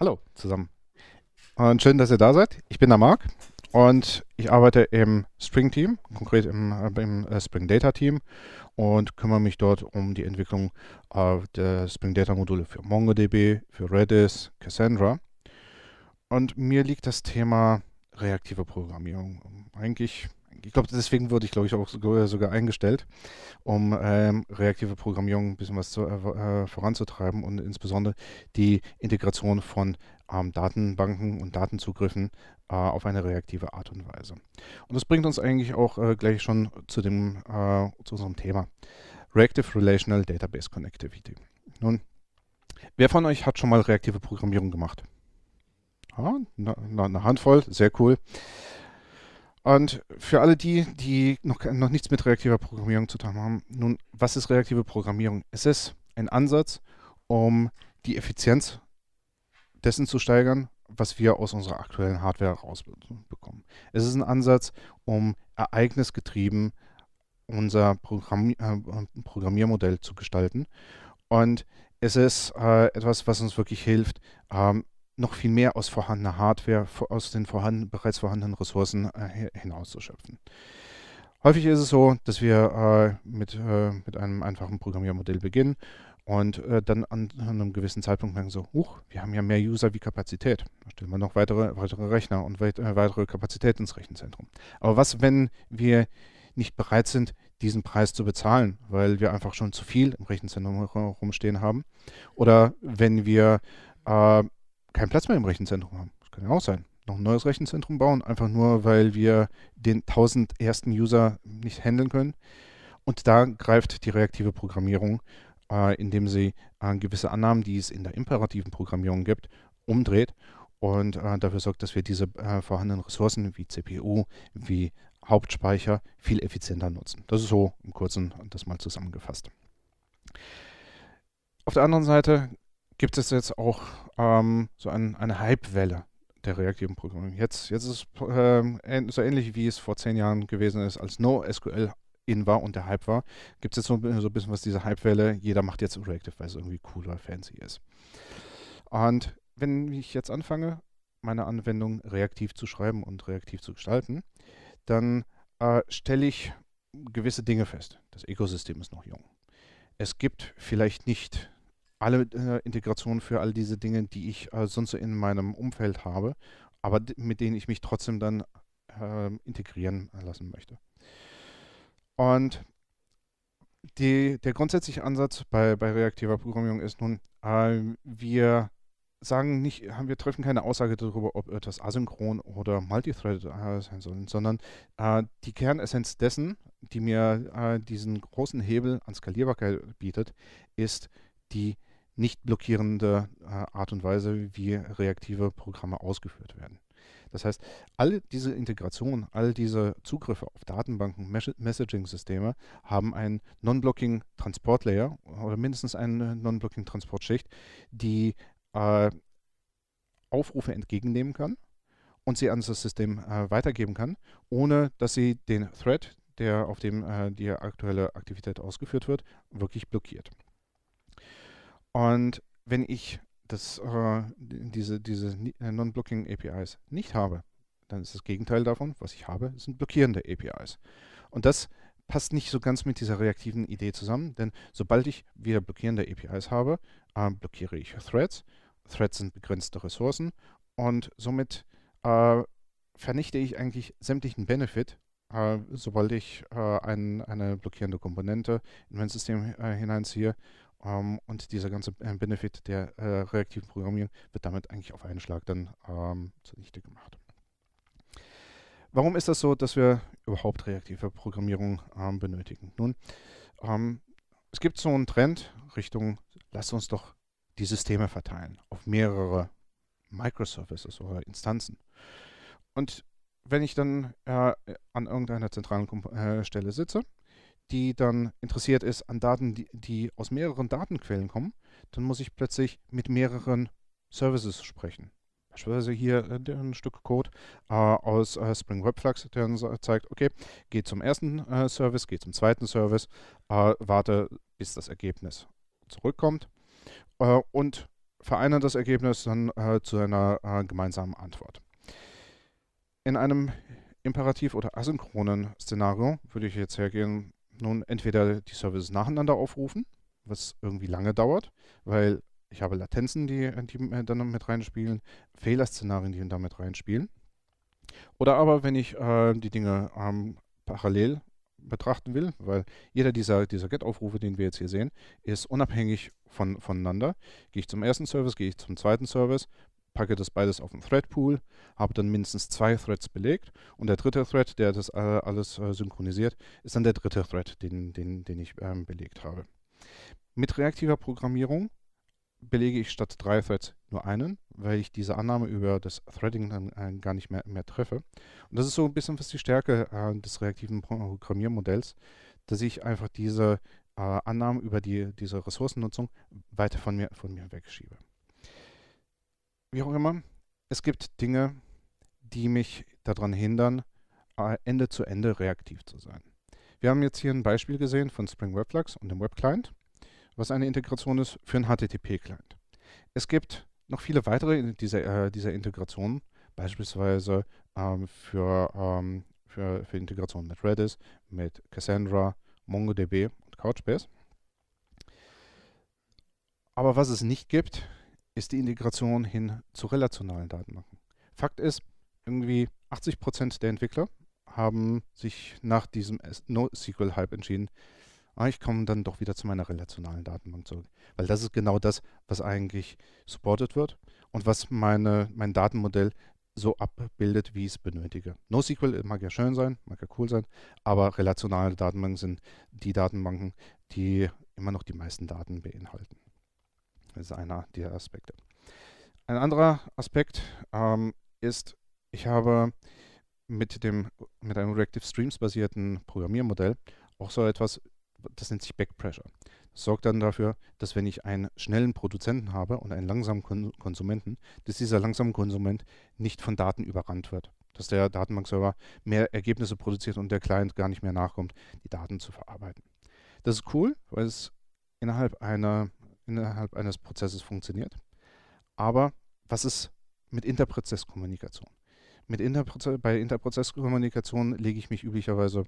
Hallo zusammen. Und schön, dass ihr da seid. Ich bin der Marc und ich arbeite im Spring Team, konkret im, äh, im äh, Spring Data Team und kümmere mich dort um die Entwicklung äh, der Spring Data Module für MongoDB, für Redis, Cassandra. Und mir liegt das Thema reaktive Programmierung eigentlich ich glaube, deswegen wurde ich, glaube ich, auch äh, sogar eingestellt, um ähm, reaktive Programmierung ein bisschen was zu, äh, äh, voranzutreiben und insbesondere die Integration von ähm, Datenbanken und Datenzugriffen äh, auf eine reaktive Art und Weise. Und das bringt uns eigentlich auch äh, gleich schon zu, dem, äh, zu unserem Thema. Reactive Relational Database Connectivity. Nun, wer von euch hat schon mal reaktive Programmierung gemacht? Ja, ah, eine Handvoll, sehr cool. Und für alle die, die noch, noch nichts mit reaktiver Programmierung zu tun haben, nun, was ist reaktive Programmierung? Es ist ein Ansatz, um die Effizienz dessen zu steigern, was wir aus unserer aktuellen Hardware rausbekommen. Es ist ein Ansatz, um ereignisgetrieben unser Programm, äh, Programmiermodell zu gestalten. Und es ist äh, etwas, was uns wirklich hilft, ähm, noch viel mehr aus vorhandener Hardware, aus den vorhanden, bereits vorhandenen Ressourcen äh, hinauszuschöpfen. Häufig ist es so, dass wir äh, mit, äh, mit einem einfachen Programmiermodell beginnen und äh, dann an, an, einem gewissen Zeitpunkt merken so, huch, wir haben ja mehr User wie Kapazität. Da stellen wir noch weitere, weitere Rechner und weit, äh, weitere Kapazität ins Rechenzentrum. Aber was, wenn wir nicht bereit sind, diesen Preis zu bezahlen, weil wir einfach schon zu viel im Rechenzentrum rumstehen haben? Oder wenn wir äh, keinen Platz mehr im Rechenzentrum haben. Das kann ja auch sein. Noch ein neues Rechenzentrum bauen, einfach nur, weil wir den 1000 ersten User nicht handeln können. Und da greift die reaktive Programmierung, äh, indem sie äh, gewisse Annahmen, die es in der imperativen Programmierung gibt, umdreht und äh, dafür sorgt, dass wir diese äh, vorhandenen Ressourcen wie CPU, wie Hauptspeicher viel effizienter nutzen. Das ist so im Kurzen das mal zusammengefasst. Auf der anderen Seite gibt es jetzt auch ähm, so ein, eine Hypewelle der reaktiven Programmierung. Jetzt, jetzt ist es äh, so ähnlich, wie es vor zehn Jahren gewesen ist, als NoSQL in war und der Hype war, gibt es jetzt so, äh, so ein bisschen was diese Hypewelle, jeder macht jetzt Reactive, weil es irgendwie cool oder fancy ist. Und wenn ich jetzt anfange, meine Anwendung reaktiv zu schreiben und reaktiv zu gestalten, dann äh, stelle ich gewisse Dinge fest. Das Ökosystem ist noch jung. Es gibt vielleicht nicht alle äh, Integrationen für all diese Dinge, die ich äh, sonst in meinem Umfeld habe, aber mit denen ich mich trotzdem dann äh, integrieren lassen möchte. Und die, der grundsätzliche Ansatz bei, bei reaktiver Programmierung ist nun, ähm, wir sagen nicht, wir treffen keine Aussage darüber, ob etwas asynchron oder multithreaded äh, sein soll, sondern äh, die Kernessenz dessen, die mir äh, diesen großen Hebel an Skalierbarkeit bietet, ist die nicht blockierende äh, Art und Weise, wie reaktive Programme ausgeführt werden. Das heißt, all diese Integrationen, all diese Zugriffe auf Datenbanken, Messaging-Systeme haben einen Non-Blocking Transport-Layer oder mindestens eine Non-Blocking transport schicht die äh, Aufrufe entgegennehmen kann und sie an das System äh, weitergeben kann, ohne dass sie den Thread, der auf dem äh, die aktuelle Aktivität ausgeführt wird, wirklich blockiert. Und wenn ich das, äh, diese, diese äh, Non-Blocking APIs nicht habe, dann ist das Gegenteil davon, was ich habe, sind blockierende APIs. Und das passt nicht so ganz mit dieser reaktiven Idee zusammen, denn sobald ich wieder blockierende APIs habe, äh, blockiere ich Threads. Threads sind begrenzte Ressourcen und somit äh, vernichte ich eigentlich sämtlichen Benefit, äh, sobald ich äh, ein, eine blockierende Komponente in mein System äh, hineinziehe ähm, und dieser ganze äh, Benefit der äh, reaktiven Programmierung wird damit eigentlich auf einen Schlag dann ähm, zunichte gemacht. Warum ist das so, dass wir überhaupt reaktive Programmierung ähm, benötigen? Nun, ähm, es gibt so einen Trend Richtung, lasst uns doch die Systeme verteilen auf mehrere Microservices oder Instanzen. Und wenn ich dann äh, an irgendeiner zentralen Kom äh, Stelle sitze die dann interessiert ist an Daten, die, die aus mehreren Datenquellen kommen, dann muss ich plötzlich mit mehreren Services sprechen beispielsweise hier äh, ein Stück Code äh, aus äh, Spring Webflux, der uns zeigt, okay, geh zum ersten äh, Service, geh zum zweiten Service, äh, warte, bis das Ergebnis zurückkommt äh, und vereine das Ergebnis dann zu einer gemeinsamen Antwort. In einem imperativ- oder asynchronen Szenario würde ich jetzt hergehen nun entweder die Services nacheinander aufrufen, was irgendwie lange dauert, weil ich habe Latenzen, die, die äh, dann mit reinspielen, Fehlerszenarien, die dann mit reinspielen. Oder aber, wenn ich äh, die Dinge ähm, parallel betrachten will, weil jeder dieser, dieser GET-Aufrufe, den wir jetzt hier sehen, ist unabhängig von, voneinander. Gehe ich zum ersten Service, gehe ich zum zweiten Service, packe das beides auf den Threadpool, habe dann mindestens zwei Threads belegt und der dritte Thread, der das alles äh, synchronisiert, ist dann der dritte Thread, den, den, den ich ähm, belegt habe. Mit reaktiver Programmierung belege ich statt drei Threads nur einen, weil ich diese Annahme über das Threading dann äh, gar nicht mehr, mehr treffe. Und das ist so ein bisschen was die Stärke äh, des reaktiven Programmiermodells, dass ich einfach diese äh, Annahmen über die, diese Ressourcennutzung weiter von mir, von mir wegschiebe wie auch immer. Es gibt Dinge, die mich daran hindern, Ende zu Ende reaktiv zu sein. Wir haben jetzt hier ein Beispiel gesehen von Spring Webflux und dem Webclient, was eine Integration ist für einen HTTP-Client. Es gibt noch viele weitere dieser, äh, dieser Integrationen, beispielsweise ähm, für, ähm, für, für Integrationen mit Redis, mit Cassandra, MongoDB und Couchbase. Aber was es nicht gibt, ist die Integration hin zu relationalen Datenbanken. Fakt ist, irgendwie 80 Prozent der Entwickler haben sich nach diesem NoSQL-Hype entschieden, ah, ich komme dann doch wieder zu meiner relationalen Datenbank zurück. Weil das ist genau das, was eigentlich supported wird und was meine, mein Datenmodell so abbildet, wie ich es benötige. NoSQL mag ja schön sein, mag ja cool sein, aber relationale Datenbanken sind die Datenbanken, die immer noch die meisten Daten beinhalten ist einer der Aspekte. Ein anderer Aspekt ähm, ist, ich habe mit, dem, mit einem Reactive Streams basierten Programmiermodell auch so etwas, das nennt sich Backpressure. Das sorgt dann dafür, dass wenn ich einen schnellen Produzenten habe und einen langsamen Konsumenten, dass dieser langsame Konsument nicht von Daten überrannt wird. Dass der Datenbankserver mehr Ergebnisse produziert und der Client gar nicht mehr nachkommt, die Daten zu verarbeiten. Das ist cool, weil es innerhalb einer innerhalb eines Prozesses funktioniert. Aber was ist mit Interprozesskommunikation? Mit Interproze bei Interprozesskommunikation lege ich mich üblicherweise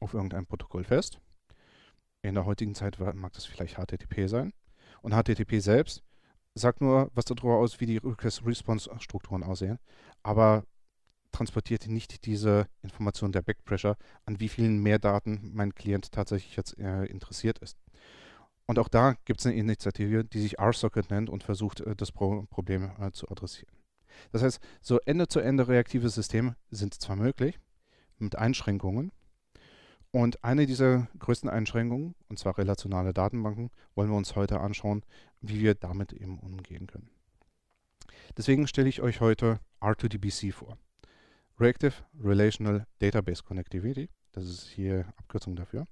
auf irgendein Protokoll fest. In der heutigen Zeit mag das vielleicht HTTP sein. Und HTTP selbst sagt nur was darüber aus, wie die Request-Response-Strukturen aussehen, aber transportiert nicht diese Information der Backpressure, an wie vielen mehr Daten mein Klient tatsächlich jetzt äh, interessiert ist. Und auch da gibt es eine Initiative, die sich R-Socket nennt und versucht, äh, das Pro Problem äh, zu adressieren. Das heißt, so Ende-zu-Ende -Ende reaktive Systeme sind zwar möglich, mit Einschränkungen. Und eine dieser größten Einschränkungen, und zwar relationale Datenbanken, wollen wir uns heute anschauen, wie wir damit eben umgehen können. Deswegen stelle ich euch heute R2DBC vor. Reactive Relational Database Connectivity. Das ist hier Abkürzung dafür.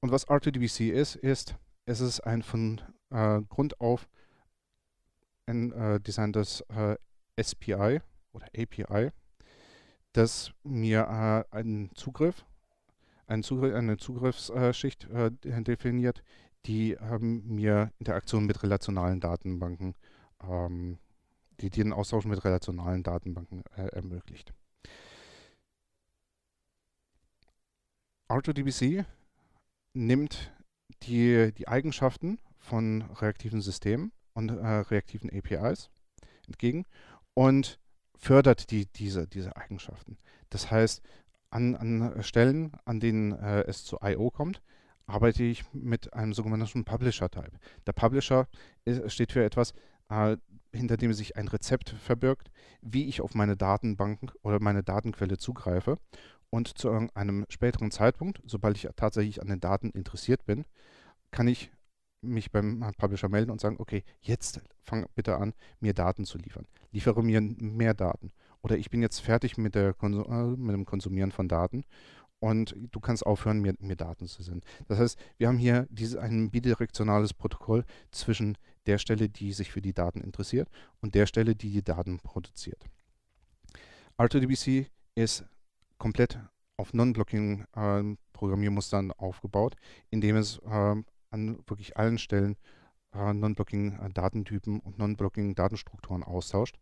Und was R2DBC ist, ist es ist ein von äh, Grund auf ein äh, designtes äh, SPI oder API, das mir äh, einen Zugriff, einen Zugriff eine Zugriffsschicht äh, äh, definiert, die ähm, mir Interaktionen mit relationalen Datenbanken, ähm, die den Austausch mit relationalen Datenbanken ermöglicht. R2DBC nimmt die, die Eigenschaften von reaktiven Systemen und äh, reaktiven APIs entgegen und fördert die, diese, diese Eigenschaften. Das heißt, an, an Stellen, an denen äh, es zu I.O. kommt, arbeite ich mit einem sogenannten Publisher-Type. Der Publisher ist, steht für etwas, äh, hinter dem sich ein Rezept verbirgt, wie ich auf meine Datenbanken oder meine Datenquelle zugreife und zu einem späteren Zeitpunkt, sobald ich tatsächlich an den Daten interessiert bin, kann ich mich beim Publisher melden und sagen, okay, jetzt fang bitte an, mir Daten zu liefern. Liefere mir mehr Daten. Oder ich bin jetzt fertig mit, Konsum äh, mit dem Konsumieren von Daten und du kannst aufhören, mir, mir, Daten zu senden. Das heißt, wir haben hier dieses, ein bidirektionales Protokoll zwischen der Stelle, die sich für die Daten interessiert und der Stelle, die die Daten produziert. R2DBC ist komplett auf Non-Blocking-Programmiermustern ähm, aufgebaut, indem es ähm, an wirklich allen Stellen äh, Non-Blocking-Datentypen äh, und Non-Blocking-Datenstrukturen austauscht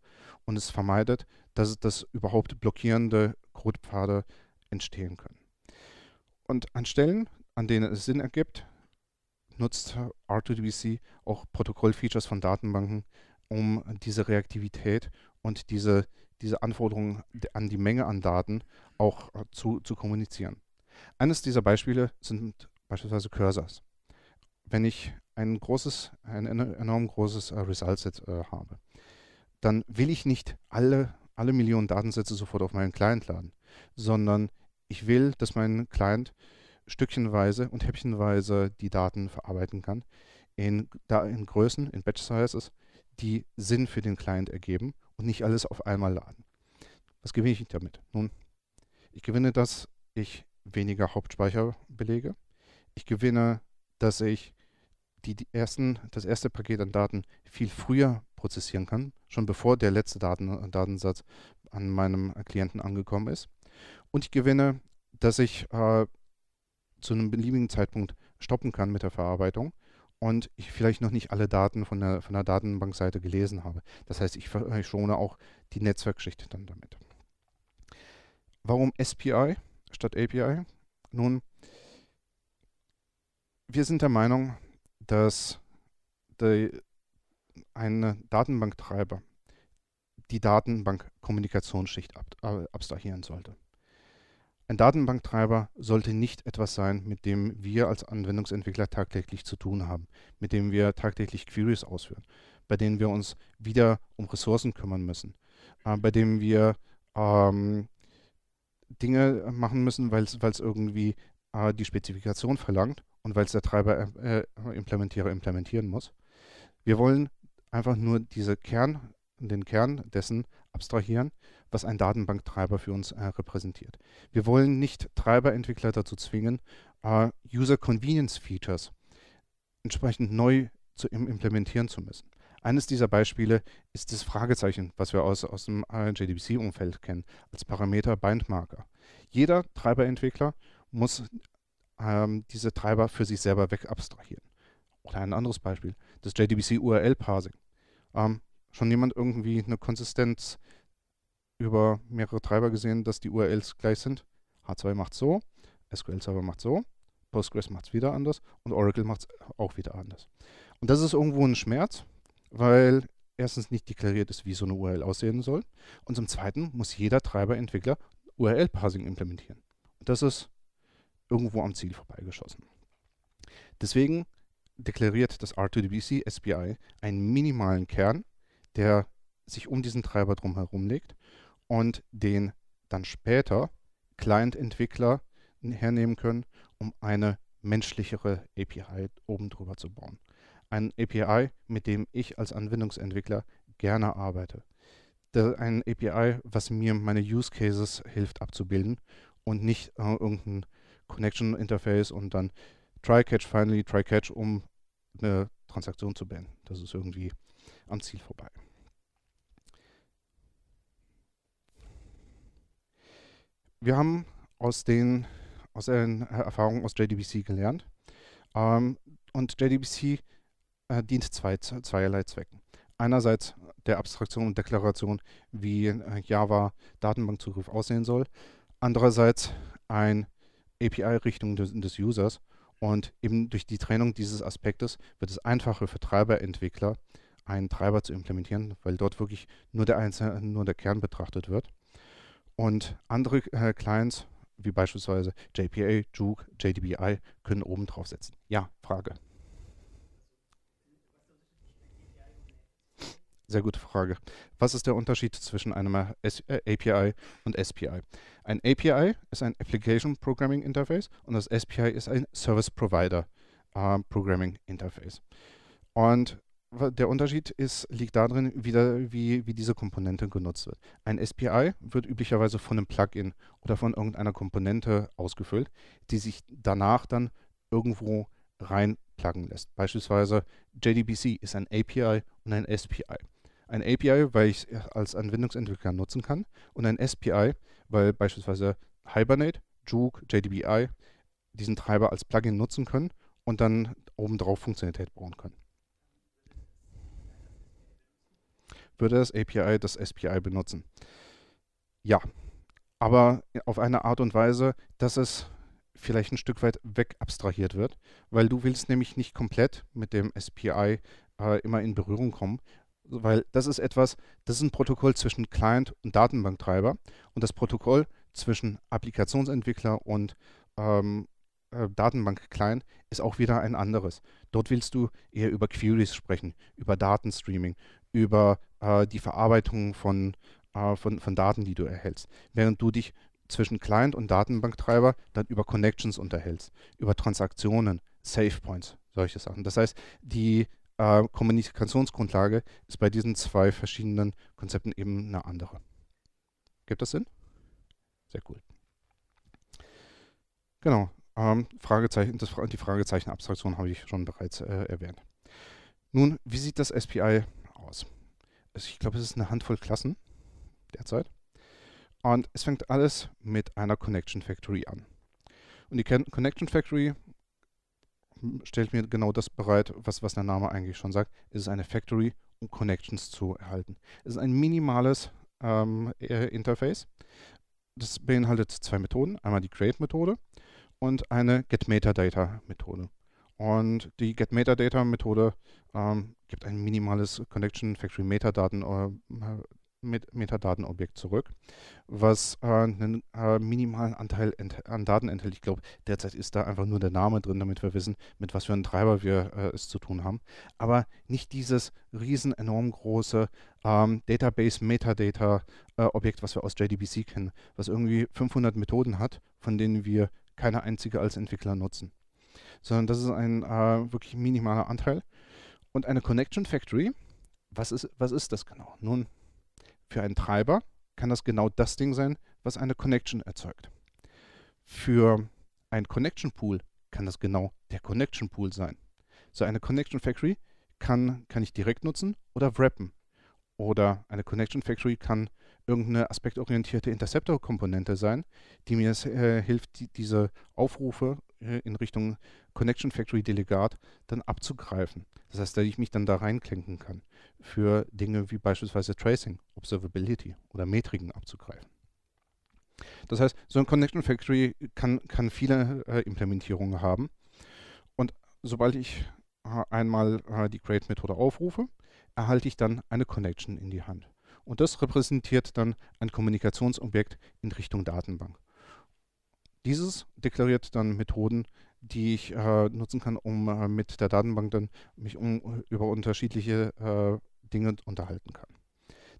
und es vermeidet, dass, dass überhaupt blockierende Codepfade entstehen können. Und an Stellen, an denen es Sinn ergibt, nutzt R2DBC auch Protokollfeatures von Datenbanken, um diese Reaktivität und diese diese Anforderungen an die Menge an Daten auch äh, zu, zu kommunizieren. Eines dieser Beispiele sind beispielsweise Cursors. Wenn ich ein großes, ein enorm großes äh, Result-Set äh, habe, dann will ich nicht alle, alle Millionen Datensätze sofort auf meinen Client laden, sondern ich will, dass mein Client stückchenweise und häppchenweise die Daten verarbeiten kann, in, da in Größen, in Batch-Sizes, die Sinn für den Client ergeben und nicht alles auf einmal laden. Was gewinne ich damit? Nun, ich gewinne, dass ich weniger Hauptspeicher belege. Ich gewinne, dass ich die, die ersten, das erste Paket an Daten viel früher prozessieren kann, schon bevor der letzte Daten, Datensatz an meinem Klienten angekommen ist. Und ich gewinne, dass ich äh, zu einem beliebigen Zeitpunkt stoppen kann mit der Verarbeitung, und ich vielleicht noch nicht alle Daten von der, von der Datenbankseite gelesen habe. Das heißt, ich, äh, schone auch die Netzwerkschicht dann damit. Warum SPI statt API? Nun, wir sind der Meinung, dass die, ein Datenbanktreiber die Datenbankkommunikationsschicht ab, äh, abstrahieren sollte. Ein Datenbanktreiber sollte nicht etwas sein, mit dem wir als Anwendungsentwickler tagtäglich zu tun haben, mit dem wir tagtäglich Queries ausführen, bei denen wir uns wieder um Ressourcen kümmern müssen, äh, bei dem wir ähm, Dinge machen müssen, weil es irgendwie äh, die Spezifikation verlangt und weil es der Treiber äh, äh implementieren muss. Wir wollen einfach nur diese Kern, den Kern dessen abstrahieren was ein Datenbanktreiber für uns äh, repräsentiert. Wir wollen nicht Treiberentwickler dazu zwingen, äh, User Convenience Features entsprechend neu zu im implementieren zu müssen. Eines dieser Beispiele ist das Fragezeichen, was wir aus, aus dem äh, JDBC-Umfeld kennen, als Parameter Bindmarker. Jeder Treiberentwickler muss ähm, diese Treiber für sich selber wegabstrahieren. Oder ein anderes Beispiel, das JDBC URL-Parsing. Ähm, schon jemand irgendwie eine Konsistenz über mehrere Treiber gesehen, dass die URLs gleich sind. H2 macht so, SQL Server macht so, Postgres macht es wieder anders und Oracle macht es auch wieder anders. Und das ist irgendwo ein Schmerz, weil erstens nicht deklariert ist, wie so eine URL aussehen soll und zum Zweiten muss jeder Treiberentwickler URL-Parsing implementieren. Und das ist irgendwo am Ziel vorbeigeschossen. Deswegen deklariert das R2DBC SPI einen minimalen Kern, der sich um diesen Treiber drum herum legt und den dann später Client-Entwickler hernehmen können, um eine menschlichere API oben drüber zu bauen. Ein API, mit dem ich als Anwendungsentwickler gerne arbeite. Ein API, was mir meine Use Cases hilft abzubilden und nicht äh, irgendein Connection Interface und dann try catch finally, try catch, um eine Transaktion zu beenden. Das ist irgendwie am Ziel vorbei. wir haben aus den, aus den Erfahrungen aus JDBC gelernt. Ähm, und JDBC äh, dient zwei, zweierlei Zwecken. Einerseits der Abstraktion und Deklaration, wie äh, Java Datenbankzugriff aussehen soll. Andererseits ein API-Richtung des, des Users. Und eben durch die Trennung dieses Aspektes wird es einfacher für Treiberentwickler, einen Treiber zu implementieren, weil dort wirklich nur der, Einzel nur der Kern betrachtet wird. Und andere äh, Clients, wie beispielsweise JPA, Juke, JDBI, können oben draufsetzen. Ja, Frage. Sehr gute Frage. Was ist der Unterschied zwischen einem äh, S äh, API und SPI? Ein API ist ein Application Programming Interface und das SPI ist ein Service Provider äh, Programming Interface. Und der Unterschied ist, liegt darin, wieder, wie, wie diese Komponente genutzt wird. Ein SPI wird üblicherweise von einem Plugin oder von irgendeiner Komponente ausgefüllt, die sich danach dann irgendwo reinpluggen lässt. Beispielsweise JDBC ist ein API und ein SPI. Ein API, weil ich es als Anwendungsentwickler nutzen kann und ein SPI, weil beispielsweise Hibernate, Juke, JDBI diesen Treiber als Plugin nutzen können und dann obendrauf Funktionalität bauen können. würde das API das SPI benutzen. Ja, aber auf eine Art und Weise, dass es vielleicht ein Stück weit weg abstrahiert wird, weil du willst nämlich nicht komplett mit dem SPI äh, immer in Berührung kommen, weil das ist etwas, das ist ein Protokoll zwischen Client und Datenbanktreiber und das Protokoll zwischen Applikationsentwickler und ähm, äh, Datenbank-Client ist auch wieder ein anderes. Dort willst du eher über Queries sprechen, über Datenstreaming, über äh, die Verarbeitung von, äh, von, von Daten, die du erhältst. Während du dich zwischen Client und Datenbanktreiber dann über Connections unterhältst, über Transaktionen, Save Points, solche Sachen. Das heißt, die äh, Kommunikationsgrundlage ist bei diesen zwei verschiedenen Konzepten eben eine andere. Gibt das Sinn? Sehr cool. Genau. Ähm, Fragezeichen, das, die Fragezeichenabstraktion habe ich schon bereits äh, erwähnt. Nun, wie sieht das SPI aus. Also ich glaube, es ist eine Handvoll Klassen derzeit. Und es fängt alles mit einer Connection Factory an. Und die Connection Factory stellt mir genau das bereit, was, was der Name eigentlich schon sagt. Es ist eine Factory, um Connections zu erhalten. Es ist ein minimales ähm, äh, Interface. Das beinhaltet zwei Methoden. Einmal die Create-Methode und eine Get-Metadata-Methode. Und die getmetadata Methode ähm, gibt ein minimales Connection Factory Metadaten äh, äh mit Metadatenobjekt zurück, was äh, einen äh, minimalen Anteil an Daten enthält. Ich glaube, derzeit ist da einfach nur der Name drin, damit wir wissen, mit was für einem Treiber wir äh, es zu tun haben. Aber nicht dieses riesen, enorm große ähm, Database-Metadata-Objekt, äh, was wir aus JDBC kennen, was irgendwie 500 Methoden hat, von denen wir keine einzige als Entwickler nutzen sondern das ist ein äh, wirklich minimaler Anteil. Und eine Connection Factory, was ist, was ist das genau? Nun, für einen Treiber kann das genau das Ding sein, was eine Connection erzeugt. Für einen Connection Pool kann das genau der Connection Pool sein. So eine Connection Factory kann, kann ich direkt nutzen oder wrappen. Oder eine Connection Factory kann irgendeine aspektorientierte Interceptor-Komponente sein, die mir es, äh, hilft, die, diese Aufrufe äh, in Richtung Connection Factory Delegat dann abzugreifen. Das heißt, dass ich mich dann da reinklinken kann, für Dinge wie beispielsweise Tracing, Observability oder Metriken abzugreifen. Das heißt, so ein Connection Factory kann, kann viele äh, Implementierungen haben. Und sobald ich äh, einmal äh, die Create-Methode aufrufe, erhalte ich dann eine Connection in die Hand. Und das repräsentiert dann ein Kommunikationsobjekt in Richtung Datenbank. Dieses deklariert dann Methoden, die ich äh, nutzen kann, um äh, mit der Datenbank dann mich um, über unterschiedliche äh, Dinge unterhalten kann.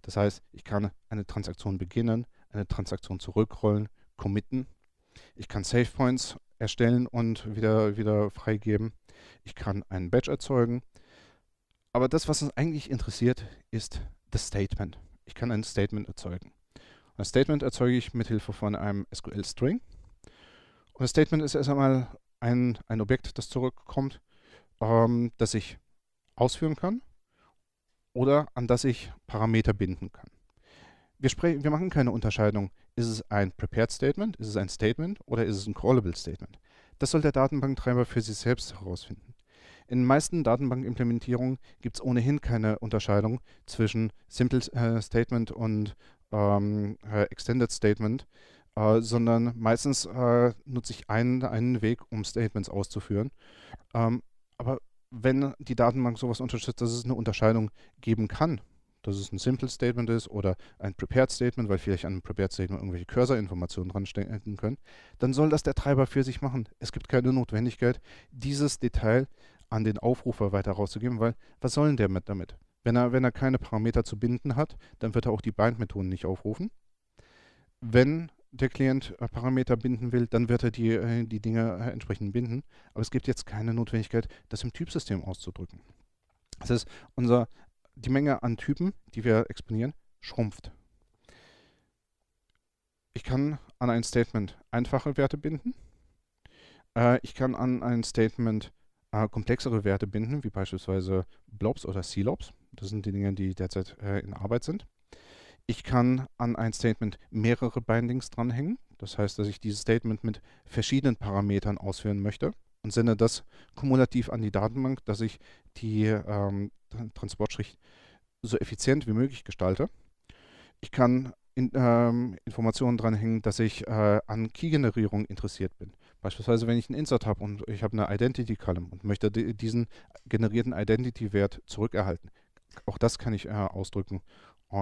Das heißt, ich kann eine Transaktion beginnen, eine Transaktion zurückrollen, committen. Ich kann Save Points erstellen und wieder, wieder freigeben. Ich kann einen Badge erzeugen. Aber das, was uns eigentlich interessiert, ist das Statement. Ich kann ein Statement erzeugen. Und das Statement erzeuge ich mit Hilfe von einem SQL-String. Und das Statement ist erst einmal ein, ein Objekt, das zurückkommt, ähm, das ich ausführen kann oder an das ich Parameter binden kann. Wir, wir machen keine Unterscheidung, ist es ein Prepared Statement, ist es ein Statement oder ist es ein Callable Statement. Das soll der Datenbanktreiber für sich selbst herausfinden. In den meisten Datenbankimplementierungen gibt es ohnehin keine Unterscheidung zwischen Simple äh, Statement und ähm, äh, Extended Statement, äh, sondern meistens äh, nutze ich einen, einen Weg, um Statements auszuführen. Ähm, aber wenn die Datenbank sowas unterstützt, dass es eine Unterscheidung geben kann, dass es ein Simple Statement ist oder ein Prepared Statement, weil vielleicht an einem Prepared Statement irgendwelche Cursor-Informationen dran stecken können, dann soll das der Treiber für sich machen. Es gibt keine Notwendigkeit, dieses Detail an den Aufrufer weiter rauszugeben, weil was soll denn der mit damit? Wenn er, wenn er keine Parameter zu binden hat, dann wird er auch die Bind-Methoden nicht aufrufen. Wenn der Klient äh, Parameter binden will, dann wird er die, äh, die Dinge äh, entsprechend binden. Aber es gibt jetzt keine Notwendigkeit, das im Typsystem auszudrücken. Das heißt, unser, die Menge an Typen, die wir exponieren, schrumpft. Ich kann an ein Statement einfache Werte binden. ich kann an ein Statement komplexere Werte binden, wie beispielsweise Blobs oder CLobs. Das sind die Dinge, die derzeit in Arbeit sind. Ich kann an ein Statement mehrere Bindings dranhängen. Das heißt, dass ich dieses Statement mit verschiedenen Parametern ausführen möchte und sende das kumulativ an die Datenbank, dass ich die ähm, Transportschicht so effizient wie möglich gestalte. Ich kann in, ähm, Informationen dranhängen, dass ich äh, an Key-Generierung interessiert bin. Beispielsweise, wenn ich einen Insert habe und ich habe eine Identity-Column und möchte diesen generierten Identity-Wert zurückerhalten. Auch das kann ich äh, ausdrücken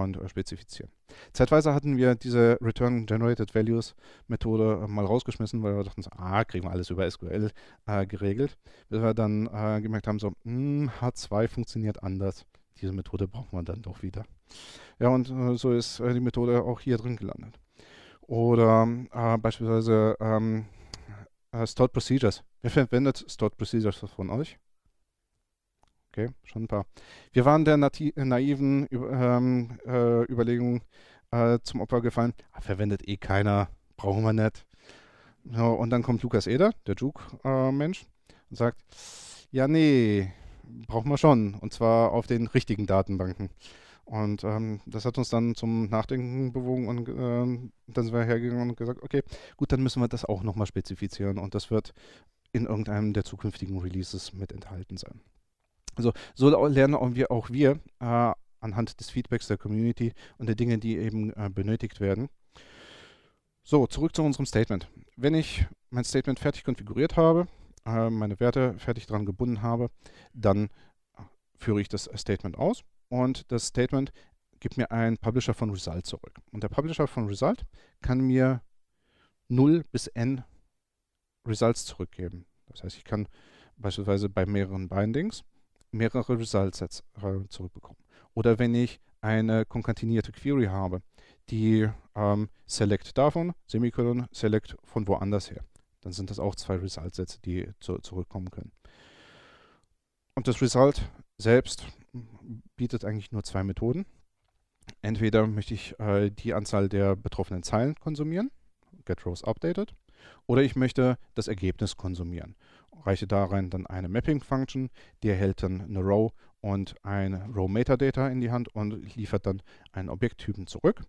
und äh, spezifizieren. Zeitweise hatten wir diese Return Generated Values Methode äh, mal rausgeschmissen, weil wir dachten, so, ah, kriegen wir alles über SQL äh, geregelt. Bis wir dann äh, gemerkt haben, so, mh, hm, H2 funktioniert anders. Diese Methode braucht man dann doch wieder. Ja, und äh, so ist äh, die Methode auch hier drin gelandet. Oder beispielsweise ähm, Stored Procedures. Wer verwendet Stored Procedures von euch? Okay, schon ein paar. Wir waren der naiven ähm, äh, Überlegung äh, zum Opfer gefallen. Ah, verwendet eh keiner, brauchen wir nicht. Ja, und dann kommt Lukas Eder, der Juke-Mensch, äh, und sagt, ja, nee, brauchen wir schon. Und zwar auf den richtigen Datenbanken. Und ähm, das hat uns dann zum Nachdenken bewogen und äh, dann sind wir hergegangen und gesagt, okay, gut, dann müssen wir das auch nochmal spezifizieren und das wird in irgendeinem der zukünftigen Releases mit enthalten sein. Also so lernen auch wir, auch wir äh, anhand des Feedbacks der Community und der Dinge, die eben äh, benötigt werden. So, zurück zu unserem Statement. Wenn ich mein Statement fertig konfiguriert habe, äh, meine Werte fertig dran gebunden habe, dann äh, führe ich das Statement aus und das Statement gibt mir ein Publisher von Result zurück. Und der Publisher von Result kann mir 0 bis n Results zurückgeben. Das heißt, ich kann beispielsweise bei mehreren Bindings mehrere Result-Sets zurückbekomme. Oder wenn ich eine konkatenierte Query habe, die ähm, Select davon, Semikolon, Select von woanders her. Dann sind das auch zwei Result-Sätze, die zu, zurückkommen können. Und das Result selbst bietet eigentlich nur zwei Methoden. Entweder möchte ich äh, die Anzahl der betroffenen Zeilen konsumieren, getRowsUpdated, oder ich möchte das Ergebnis konsumieren reiche da rein dann eine Mapping-Function, die erhält dann eine Row und ein Row-Metadata in die Hand und liefert dann einen Objekttypen zurück.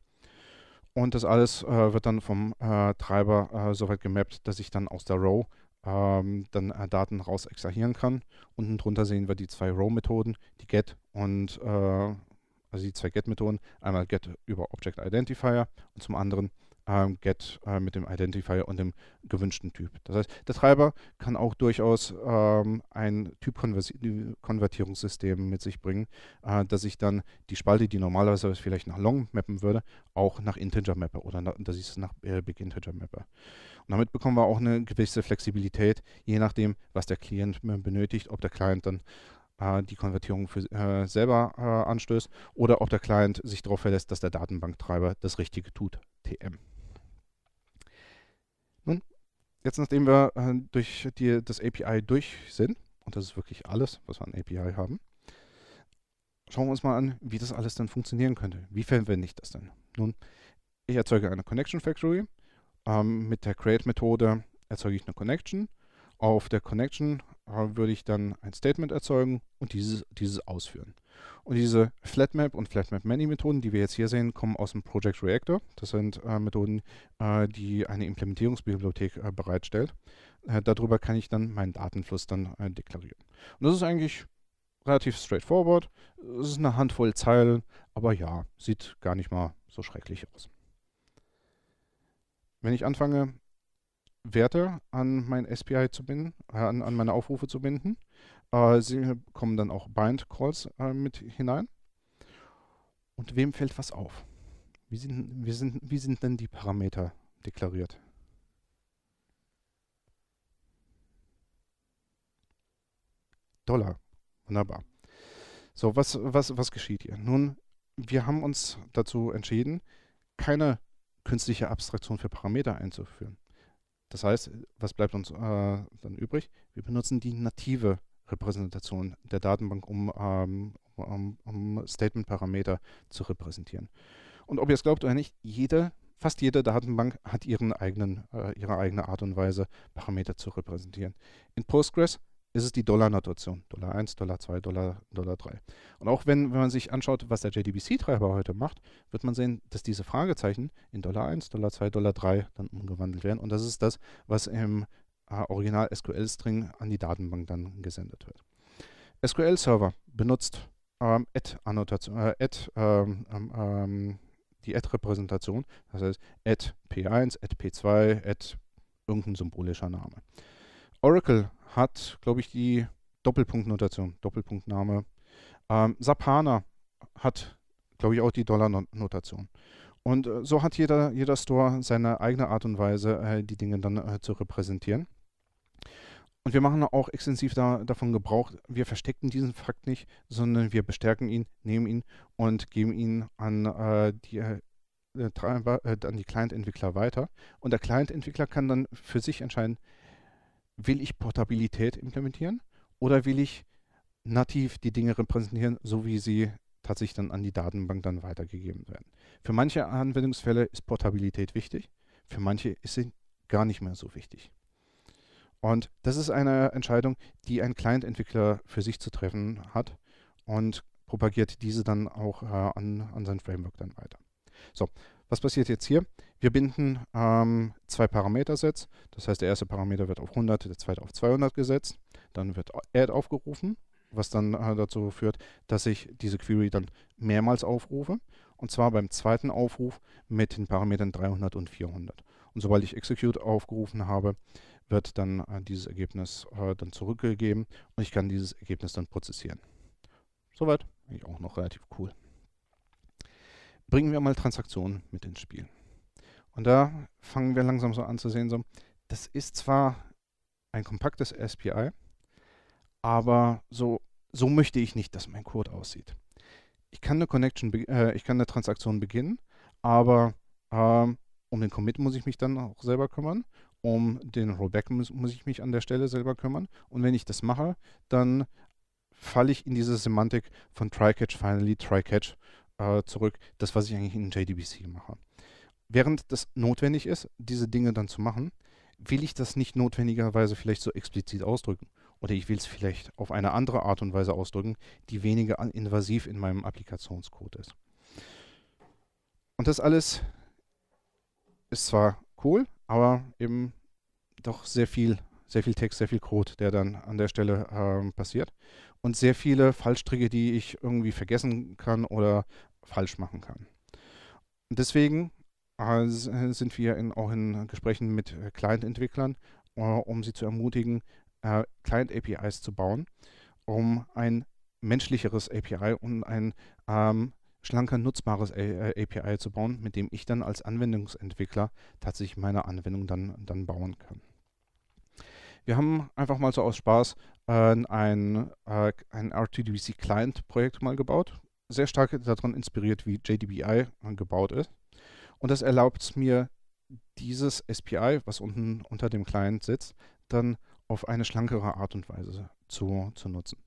Und das alles äh, wird dann vom äh, Treiber äh, soweit gemappt, dass ich dann aus der Row ähm, dann äh, Daten raus extrahieren kann. Unten drunter sehen wir die zwei Row-Methoden, die Get und äh, also die zwei Get-Methoden, einmal Get über Object Identifier und zum anderen ähm, get äh, mit dem Identifier und dem gewünschten Typ. Das heißt, der Treiber kann auch durchaus ähm, ein Typkonvertierungssystem mit sich bringen, äh, dass ich dann die Spalte, die normalerweise vielleicht nach Long mappen würde, auch nach Integer mappe oder na, dass ich es nach äh, Big Integer mappe. Und damit bekommen wir auch eine gewisse Flexibilität, je nachdem, was der Client äh, benötigt, ob der Client dann äh, die Konvertierung für, äh, selber äh, anstößt oder ob der Client sich darauf verlässt, dass der Datenbanktreiber das Richtige tut, TM. Nun, jetzt nachdem wir äh, durch die, das API durch sind, und das ist wirklich alles, was wir an API haben, schauen wir uns mal an, wie das alles dann funktionieren könnte. Wie verwende ich das denn? Nun, ich erzeuge eine Connection Factory. Ähm, mit der Create-Methode erzeuge ich eine Connection. Auf der Connection äh, würde ich dann ein Statement erzeugen und dieses, dieses ausführen. Und diese Flatmap und Flatmap-Many-Methoden, die wir jetzt hier sehen, kommen aus dem Project Reactor. Das sind äh, Methoden, äh, die eine Implementierungsbibliothek äh, bereitstellt. Äh, darüber kann ich dann meinen Datenfluss dann äh, deklarieren. Und das ist eigentlich relativ straightforward. Es ist eine Handvoll Zeilen, aber ja, sieht gar nicht mal so schrecklich aus. Wenn ich anfange, Werte an mein SPI zu binden, äh, an, an meine Aufrufe zu binden. Äh, sie kommen dann auch Bind-Calls äh, mit hinein. Und wem fällt was auf? Wie sind, wie, sind, wie sind denn die Parameter deklariert? Dollar. Wunderbar. So, was, was, was geschieht hier? Nun, wir haben uns dazu entschieden, keine künstliche Abstraktion für Parameter einzuführen. Das heißt, was bleibt uns äh, dann übrig? Wir benutzen die native Repräsentation der Datenbank, um, ähm, um, um Statement-Parameter zu repräsentieren. Und ob ihr es glaubt oder nicht, jede, fast jede Datenbank hat ihren eigenen, äh, ihre eigene Art und Weise, Parameter zu repräsentieren. In Postgres ist es die Dollar-Notation. Dollar 1, Dollar 2, Dollar, Dollar 3. Und auch wenn, wenn man sich anschaut, was der JDBC-Treiber heute macht, wird man sehen, dass diese Fragezeichen in Dollar 1, Dollar 2, Dollar 3 dann umgewandelt werden. Und das ist das, was im äh, Original SQL-String an die Datenbank dann gesendet wird. SQL-Server benutzt ähm, Add-Annotation, äh, Add, ähm, ähm, ähm, die Add-Repräsentation, das heißt Add P1, Add P2, Add irgendein symbolischer Name. Oracle hat, glaube ich, die Doppelpunktnotation, Doppelpunktname. Ähm, Sapana hat, glaube ich, auch die Dollarnotation. Und äh, so hat jeder, jeder Store seine eigene Art und Weise, äh, die Dinge dann äh, zu repräsentieren. Und wir machen auch extensiv da, davon Gebrauch. Wir verstecken diesen Fakt nicht, sondern wir bestärken ihn, nehmen ihn und geben ihn an äh, die äh, äh, Treiber, an die Client-Entwickler weiter. Und der Client-Entwickler kann dann für sich entscheiden, will ich Portabilität implementieren oder will ich nativ die Dinge repräsentieren, so wie sie tatsächlich dann an die Datenbank dann weitergegeben werden. Für manche Anwendungsfälle ist Portabilität wichtig, für manche ist sie gar nicht mehr so wichtig. Und das ist eine Entscheidung, die ein Client-Entwickler für sich zu treffen hat und propagiert diese dann auch äh, an, an sein Framework dann weiter. So, was passiert jetzt hier? Wir binden ähm, zwei Parametersets. Das heißt, der erste Parameter wird auf 100, der zweite auf 200 gesetzt. Dann wird add aufgerufen, was dann äh, dazu führt, dass ich diese Query dann mehrmals aufrufe. Und zwar beim zweiten Aufruf mit den Parametern 300 und 400. Und sobald ich execute aufgerufen habe, wird dann äh, dieses Ergebnis äh, dann zurückgegeben und ich kann dieses Ergebnis dann prozessieren. Soweit, eigentlich auch noch relativ cool bringen wir mal Transaktionen mit ins Spiel. Und da fangen wir langsam so an zu sehen, so, das ist zwar ein kompaktes SPI, aber so, so möchte ich nicht, dass mein Code aussieht. Ich kann eine Connection, äh, ich kann eine Transaktion beginnen, aber ähm, um den Commit muss ich mich dann auch selber kümmern, um den Rollback muss, muss ich mich an der Stelle selber kümmern. Und wenn ich das mache, dann falle ich in diese Semantik von Try-Catch, Finally Try-Catch äh, zurück, das, was ich eigentlich in JDBC mache. Während das notwendig ist, diese Dinge dann zu machen, will ich das nicht notwendigerweise vielleicht so explizit ausdrücken. Oder ich will es vielleicht auf eine andere Art und Weise ausdrücken, die weniger invasiv in meinem Applikationscode ist. Und das alles ist zwar cool, aber eben doch sehr viel, sehr viel Text, sehr viel Code, der dann an der Stelle äh, passiert und sehr viele Fallstricke, die ich irgendwie vergessen kann oder falsch machen kann. Und deswegen also, äh, sind wir in, auch in Gesprächen mit äh, Client-Entwicklern, äh, um sie zu ermutigen, äh, Client-APIs zu bauen, um ein menschlicheres API und ein ähm, schlanker, nutzbares A äh, API zu bauen, mit dem ich dann als Anwendungsentwickler tatsächlich meine Anwendung dann, dann bauen kann. Wir haben einfach mal so aus Spaß ähm, ein, äh, ein RTDBC-Client-Projekt mal gebaut. Sehr stark daran inspiriert, wie JDBI gebaut ist. Und das erlaubt es mir, dieses SPI, was unten unter dem Client sitzt, dann auf eine schlankere Art und Weise zu, zu nutzen.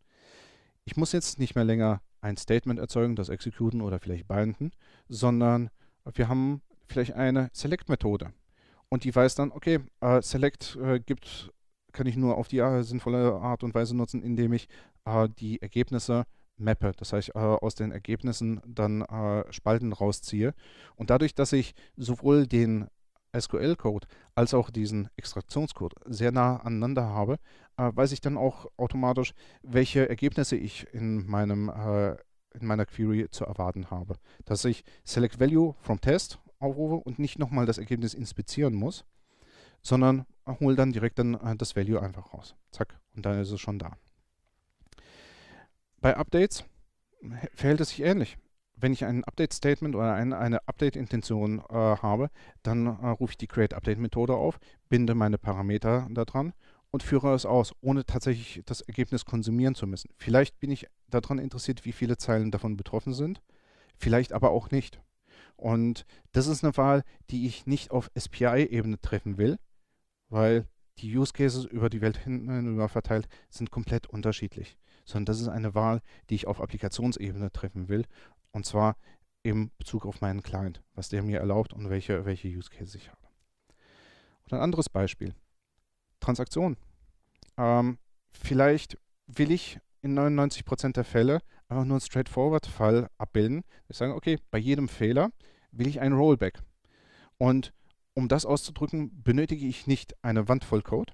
Ich muss jetzt nicht mehr länger ein Statement erzeugen, das exekuten oder vielleicht binden, sondern wir haben vielleicht eine Select-Methode. Und die weiß dann, okay, äh, Select äh, gibt kann ich nur auf die äh, sinnvolle Art und Weise nutzen, indem ich äh, die Ergebnisse mappe. Das heißt, äh, aus den Ergebnissen dann äh, Spalten rausziehe. Und dadurch, dass ich sowohl den SQL-Code als auch diesen Extraktionscode sehr nah aneinander habe, äh, weiß ich dann auch automatisch, welche Ergebnisse ich in meinem in meiner Query zu erwarten habe. Dass ich Select Value from Test aufrufe und nicht nochmal das Ergebnis inspizieren muss, sondern hole dann direkt dann äh, das Value einfach raus. Zack. Und dann ist es schon da. Bei Updates verhält es sich ähnlich. Wenn ich ein Update-Statement oder ein, eine Update-Intention äh, habe, dann äh, rufe ich die Create-Update-Methode auf, binde meine Parameter daran und führe es aus, ohne tatsächlich das Ergebnis konsumieren zu müssen. Vielleicht bin ich daran interessiert, wie viele Zeilen davon betroffen sind, vielleicht aber auch nicht. Und das ist eine Wahl, die ich nicht auf SPI-Ebene treffen will, weil die Use Cases über die Welt hinten hinüber verteilt sind komplett unterschiedlich, sondern das ist eine Wahl, die ich auf Applikationsebene treffen will und zwar im Bezug auf meinen Client, was der mir erlaubt und welche, welche Use Cases ich habe. Und ein anderes Beispiel, Transaktion. Ähm, vielleicht will ich in 99% der Fälle einfach nur einen Straightforward-Fall abbilden. Ich sage, okay, bei jedem Fehler will ich einen Rollback. Und um das auszudrücken, benötige ich nicht eine Wand voll Code,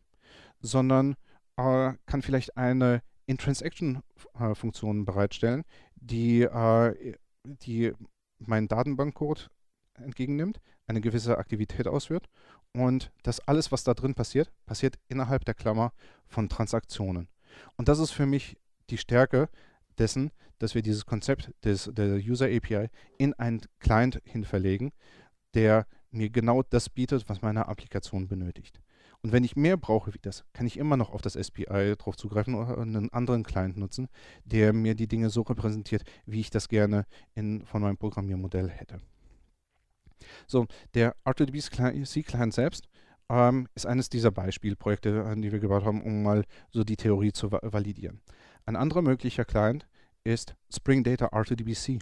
sondern äh, kann vielleicht eine In-Transaction-Funktion äh, bereitstellen, die, äh, die meinen Datenbankcode entgegennimmt, eine gewisse Aktivität ausführt und das alles, was da drin passiert, passiert innerhalb der Klammer von Transaktionen. Und das ist für mich die Stärke dessen, dass wir dieses Konzept des, der User API in einen Client hin verlegen, der mir genau das bietet, was meine Applikation benötigt. Und wenn ich mehr brauche wie das, kann ich immer noch auf das SPI drauf zugreifen oder einen anderen Client nutzen, der mir die Dinge so repräsentiert, wie ich das gerne in, von meinem Programmiermodell hätte. So, der r RTDB-C-Client selbst ähm, ist eines dieser Beispielprojekte, die wir gebaut haben, um mal so die Theorie zu va validieren. Ein anderer möglicher Client ist Spring Data R2DBC.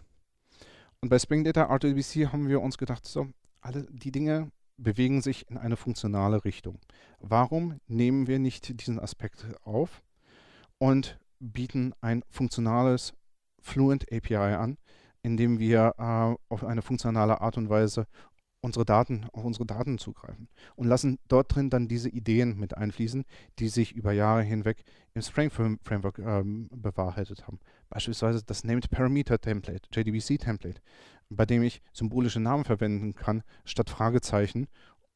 Und bei Spring Data R2DBC haben wir uns gedacht, so, alle die Dinge bewegen sich in eine funktionale Richtung. Warum nehmen wir nicht diesen Aspekt auf und bieten ein funktionales Fluent API an, indem wir äh, auf eine funktionale Art und Weise unsere Daten, auf unsere Daten zugreifen und lassen dort drin dann diese Ideen mit einfließen, die sich über Jahre hinweg im Spring Framework ähm, bewahrheitet haben. Beispielsweise das Named Parameter Template, JDBC Template, bei dem ich symbolische Namen verwenden kann, statt Fragezeichen,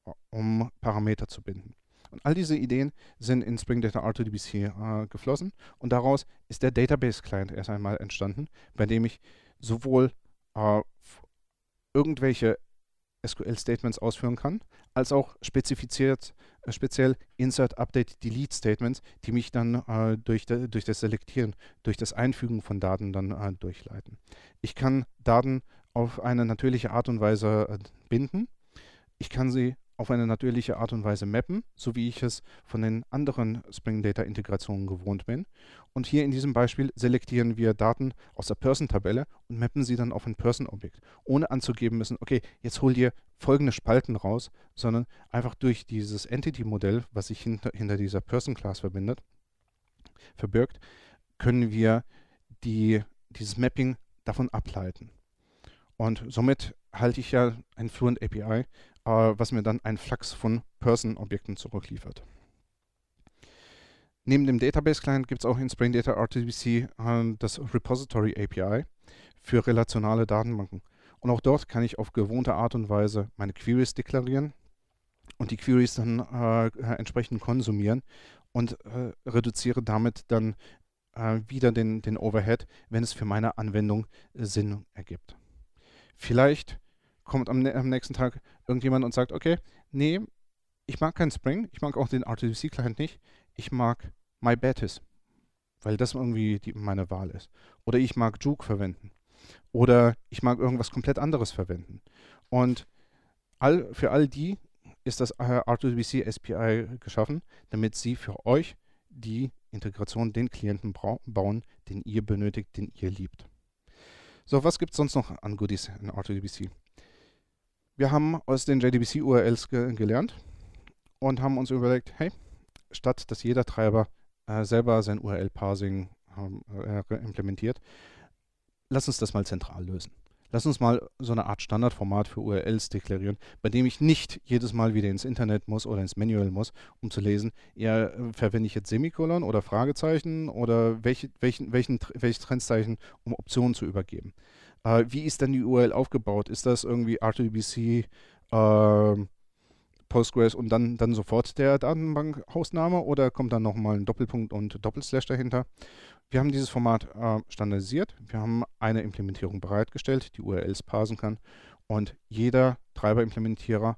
äh, um Parameter zu binden. Und all diese Ideen sind in Spring Data R2DBC äh, geflossen und daraus ist der Database Client erst einmal entstanden, bei dem ich sowohl äh, irgendwelche SQL-Statements ausführen kann, als auch spezifiziert, äh, speziell Insert, Update, Delete Statements, die mich dann äh, durch, de, durch das Selektieren, durch das Einfügen von Daten dann äh, durchleiten. Ich kann Daten auf eine natürliche Art und Weise äh, binden. Ich kann sie auf eine natürliche Art und Weise mappen, so wie ich es von den anderen Spring Data Integrationen gewohnt bin. Und hier in diesem Beispiel selektieren wir Daten aus der Person-Tabelle und mappen sie dann auf ein Person-Objekt, ohne anzugeben müssen, okay, jetzt hol dir folgende Spalten raus, sondern einfach durch dieses Entity-Modell, was sich hinter, hinter dieser Person-Class verbindet, verbirgt, können wir die, dieses Mapping davon ableiten. Und somit halte ich ja ein Fluent API, äh, was mir dann einen Flux von Person-Objekten zurückliefert. Neben dem Database-Client gibt es auch in Spring Data RTBC äh, das Repository API für relationale Datenbanken. Und auch dort kann ich auf gewohnte Art und Weise meine Queries deklarieren und die Queries dann äh, entsprechend konsumieren und äh, reduziere damit dann äh, wieder den, den Overhead, wenn es für meine Anwendung äh, Sinn ergibt. Vielleicht kommt am, am nächsten Tag irgendjemand und sagt, okay, nee, ich mag keinen Spring, ich mag auch den RTC-Client nicht, ich mag MyBatis, weil das irgendwie die, meine Wahl ist. Oder ich mag Juke verwenden. Oder ich mag irgendwas komplett anderes verwenden. Und all, für all die ist das äh, R2BC SPI geschaffen, damit sie für euch die Integration, den Klienten bauen, den ihr benötigt, den ihr liebt. So, was gibt es sonst noch an Goodies in AutoDBC? Wir haben aus den JDBC-URLs ge gelernt und haben uns überlegt, hey, statt dass jeder Treiber äh, selber sein URL-Parsing ähm, äh, implementiert, lass uns das mal zentral lösen. Lass uns mal so eine Art Standardformat für URLs deklarieren, bei dem ich nicht jedes Mal wieder ins Internet muss oder ins Manual muss, um zu lesen, ja, verwende ich jetzt Semikolon oder Fragezeichen oder welche, welchen, welchen, welches Trendzeichen, um Optionen zu übergeben. Äh, wie ist denn die URL aufgebaut? Ist das irgendwie RTBC, äh, Postgres und dann, dann sofort der Datenbank-Hausname oder kommt dann nochmal ein Doppelpunkt und Doppelslash dahinter? Wir haben dieses Format äh, standardisiert. Wir haben eine Implementierung bereitgestellt, die URLs parsen kann. Und jeder Treiberimplementierer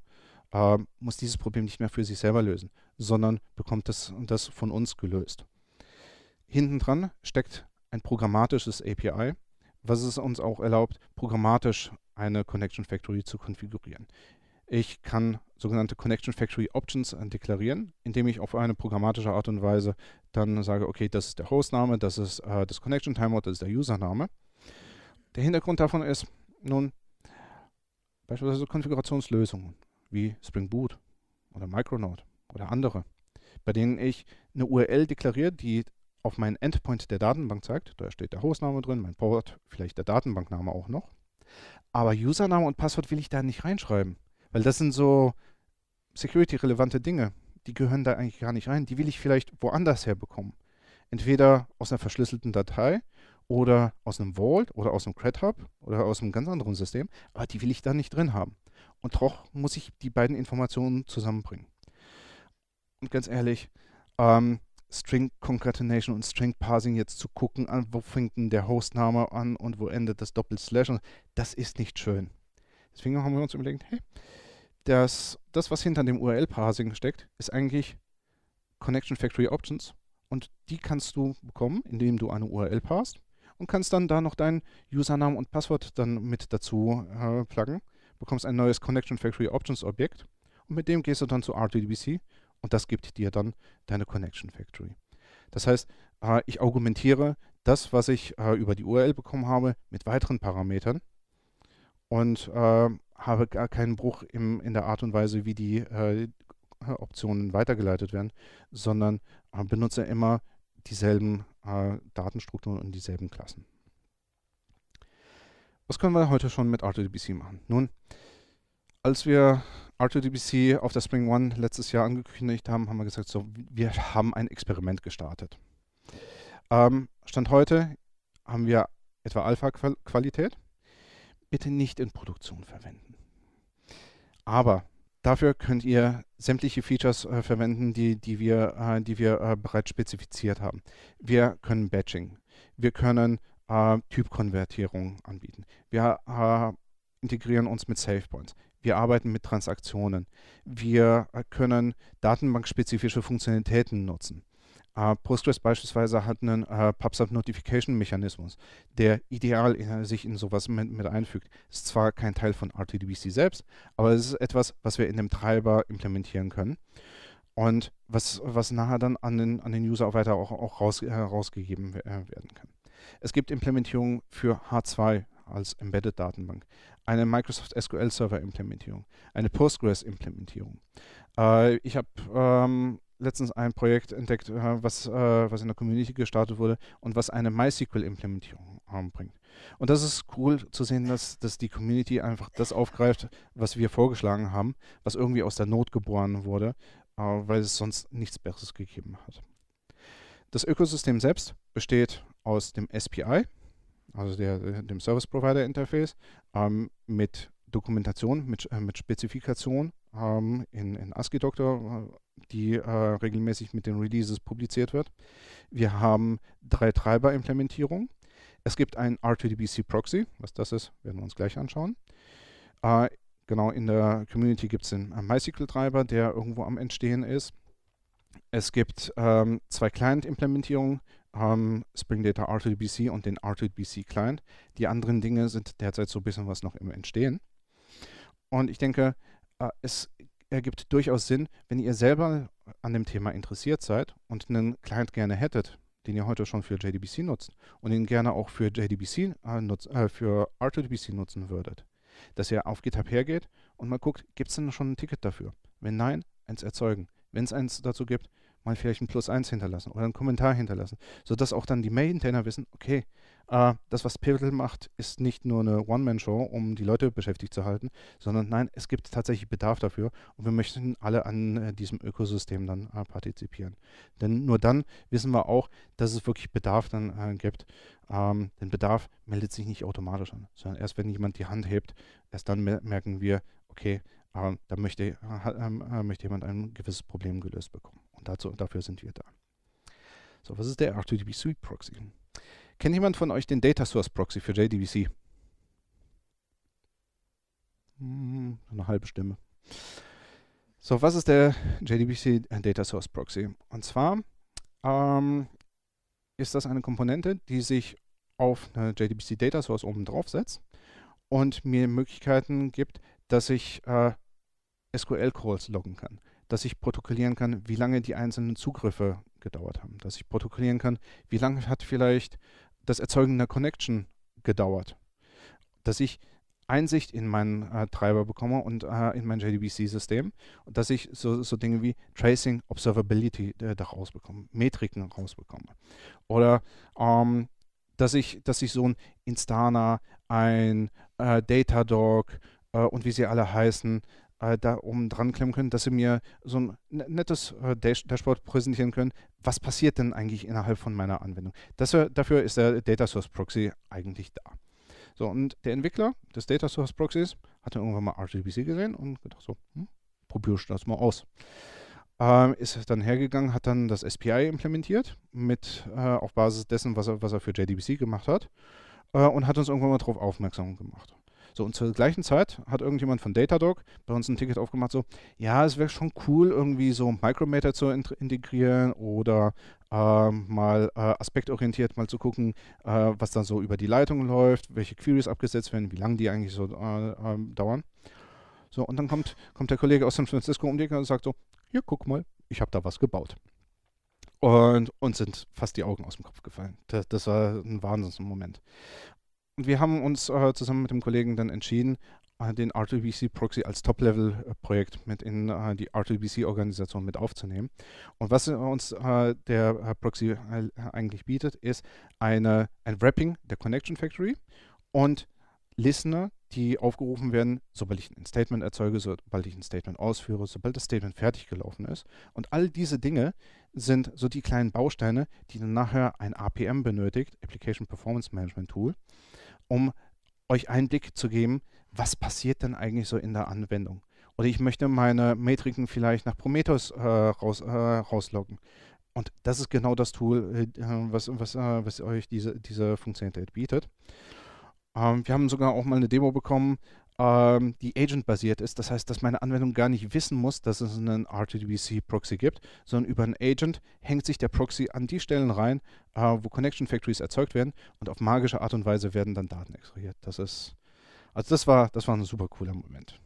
äh, muss dieses Problem nicht mehr für sich selber lösen, sondern bekommt das, das von uns gelöst. Hinten dran steckt ein programmatisches API, was es uns auch erlaubt, programmatisch eine Connection Factory zu konfigurieren. Ich kann sogenannte Connection Factory Options deklarieren, indem ich auf eine programmatische Art und Weise dann sage, okay, das ist der Hostname, das ist äh, das Connection Timeout, das ist der Username. Der Hintergrund davon ist nun beispielsweise Konfigurationslösungen wie Spring Boot oder Micronaut oder andere, bei denen ich eine URL deklariere, die auf meinen Endpoint der Datenbank zeigt. Da steht der Hostname drin, mein Port, vielleicht der Datenbankname auch noch. Aber Username und Passwort will ich da nicht reinschreiben, weil das sind so security-relevante Dinge die gehören da eigentlich gar nicht rein. Die will ich vielleicht woanders herbekommen. Entweder aus einer verschlüsselten Datei oder aus einem Vault oder aus einem Cred Hub oder aus einem ganz anderen System, aber die will ich da nicht drin haben. Und doch muss ich die beiden Informationen zusammenbringen. Und ganz ehrlich, ähm, String Concatenation und String Parsing jetzt zu gucken, an, wo fängt denn der Hostname an und wo endet das Doppelslash, das ist nicht schön. Deswegen haben wir uns überlegt, hey, dass das, was hinter dem URL-Parsing steckt, ist eigentlich Connection Factory Options. Und die kannst du bekommen, indem du eine URL parst und kannst dann da noch dein Username und Passwort dann mit dazu äh, pluggen. Bekommst ein neues Connection Factory Options Objekt und mit dem gehst du dann zu RTDBC und das gibt dir dann deine Connection Factory. Das heißt, äh, ich augmentiere das, was ich äh, über die URL bekommen habe, mit weiteren Parametern und äh, habe gar keinen Bruch im, in der Art und Weise, wie die äh, Optionen weitergeleitet werden, sondern äh, benutze immer dieselben äh, Datenstrukturen und dieselben Klassen. Was können wir heute schon mit RTDBC machen? Nun, als wir R2DBC auf der Spring One letztes Jahr angekündigt haben, haben wir gesagt, so, wir haben ein Experiment gestartet. Ähm, Stand heute haben wir etwa Alpha-Qualität. Bitte nicht in Produktion verwenden. Aber dafür könnt ihr sämtliche Features äh, verwenden, die, die wir, äh, die wir äh, bereits spezifiziert haben. Wir können Batching, wir können äh, Typkonvertierung anbieten, wir äh, integrieren uns mit SafePoints. wir arbeiten mit Transaktionen, wir äh, können datenbankspezifische Funktionalitäten nutzen. Äh, Postgres beispielsweise hat einen äh, PubSub Notification Mechanismus, der ideal in, sich in sowas mit, mit, einfügt. Ist zwar kein Teil von RTDBC selbst, aber es ist etwas, was wir in dem Treiber implementieren können und was, was nachher dann an den, an den User weiter auch, auch raus, äh, rausgegeben äh, werden kann. Es gibt Implementierungen für H2 als Embedded Datenbank, eine Microsoft SQL Server Implementierung, eine Postgres Implementierung. Äh, ich habe ähm, letztens ein Projekt entdeckt, äh, was, äh, was in der Community gestartet wurde und was eine MySQL-Implementierung bringt. Und das ist cool zu sehen, dass, dass die Community einfach das aufgreift, was wir vorgeschlagen haben, was irgendwie aus der Not geboren wurde, äh, weil es sonst nichts Besseres gegeben hat. Das Ökosystem selbst besteht aus dem SPI, also der, dem Service Provider Interface, ähm, mit Dokumentation, mit, äh, mit Spezifikation ähm, in, in ASCII Doctor, äh, die äh, regelmäßig mit den Releases publiziert wird. Wir haben drei Treiber-Implementierungen. Es gibt ein R2DBC-Proxy. Was das ist, werden wir uns gleich anschauen. Äh, genau, in der Community gibt es den äh, MySQL-Treiber, der irgendwo am Entstehen ist. Es gibt ähm, zwei Client-Implementierungen, ähm, Spring Data R2DBC und den R2DBC Client. Die anderen Dinge sind derzeit so ein bisschen was noch im Entstehen. Und ich denke, äh, es ergibt durchaus Sinn, wenn ihr selber an dem Thema interessiert seid und einen Client gerne hättet, den ihr heute schon für JDBC nutzt und ihn gerne auch für JDBC äh, nutz, äh, für R2DBC nutzen würdet, dass ihr auf GitHub hergeht und mal guckt, gibt es denn schon ein Ticket dafür? Wenn nein, eins erzeugen. Wenn es eins dazu gibt, mal vielleicht ein Plus eins hinterlassen oder einen Kommentar hinterlassen, sodass auch dann die Maintainer wissen, okay, äh, das, was Pivotal macht, ist nicht nur eine One-Man-Show, um die Leute beschäftigt zu halten, sondern nein, es gibt tatsächlich Bedarf dafür und wir möchten alle an äh, diesem Ökosystem dann äh, partizipieren. Denn nur dann wissen wir auch, dass es wirklich Bedarf dann äh, gibt. Ähm, denn Bedarf meldet sich nicht automatisch an, sondern erst wenn jemand die Hand hebt, erst dann mer merken wir, okay, äh, da möchte, äh, ähm, möchte jemand ein gewisses Problem gelöst bekommen. Und dazu, dafür sind wir da. So, was ist der HTTP Suite Proxy? Kennt jemand von euch den Data Source Proxy für JDBC? Hm, eine halbe Stimme. So, was ist der JDBC Data Source Proxy? Und zwar ähm, ist das eine Komponente, die sich auf eine JDBC Data Source oben drauf setzt und mir Möglichkeiten gibt, dass ich äh, SQL-Calls loggen kann, dass ich protokollieren kann, wie lange die einzelnen Zugriffe gedauert haben, dass ich protokollieren kann, wie lange hat vielleicht das Erzeugen einer Connection gedauert, dass ich Einsicht in meinen äh, Treiber bekomme und äh, in mein JDBC-System und dass ich so, so Dinge wie Tracing, Observability äh, daraus bekomme, Metriken rausbekomme. Oder ähm, dass ich, dass ich so ein Instana, ein äh, Datadog äh, und wie sie alle heißen, äh, da oben dran klemmen können, dass sie mir so ein ne-, nettes äh, Dashboard präsentieren können. Was passiert denn eigentlich innerhalb von meiner Anwendung? Das, dafür ist der Data Source Proxy eigentlich da. So, und der Entwickler des Data Source Proxys hat dann irgendwann mal RGBC gesehen und gedacht so, hm, probiere das mal aus. Ähm, ist dann hergegangen, hat dann das SPI implementiert, mit äh, auf Basis dessen, was er, was er für JDBC gemacht hat, äh, und hat uns irgendwann mal darauf aufmerksam gemacht. So, und zur gleichen Zeit hat irgendjemand von Datadog bei uns ein Ticket aufgemacht, so, ja, es wäre schon cool, irgendwie so Micrometer zu integrieren oder äh, mal äh, aspektorientiert mal zu gucken, äh, was da so über die Leitung läuft, welche Queries abgesetzt werden, wie lange die eigentlich so äh, ähm, dauern. So, und dann kommt, kommt der Kollege aus San Francisco um die Ecke und sagt so, hier, guck mal, ich habe da was gebaut. Und uns sind fast die Augen aus dem Kopf gefallen. Das, das war ein Wahnsinnsmoment. Und wir haben uns äh, zusammen mit dem Kollegen dann entschieden, äh, den R2BC Proxy als Top-Level-Projekt mit in äh, die R2BC-Organisation mit aufzunehmen. Und was äh, uns äh, der äh, Proxy eigentlich bietet, ist eine, ein Wrapping der Connection Factory und Listener, die aufgerufen werden, sobald ich ein Statement erzeuge, sobald ich ein Statement ausführe, sobald das Statement fertig gelaufen ist. Und all diese Dinge sind so die kleinen Bausteine, die dann nachher ein APM benötigt, Application Performance Management Tool, um euch einen Blick zu geben, was passiert denn eigentlich so in der Anwendung. Oder ich möchte meine Metriken vielleicht nach Prometheus äh, raus, äh, rausloggen. Und das ist genau das Tool, äh, was, was, äh, was euch diese, diese Funktionalität bietet. Ähm, wir haben sogar auch mal eine Demo bekommen, ähm, die agent-basiert ist. Das heißt, dass meine Anwendung gar nicht wissen muss, dass es einen RTDBC-Proxy gibt, sondern über einen Agent hängt sich der Proxy an die Stellen rein, äh, wo Connection Factories erzeugt werden und auf magische Art und Weise werden dann Daten extrahiert. Das ist, also das war, das war ein super cooler Moment.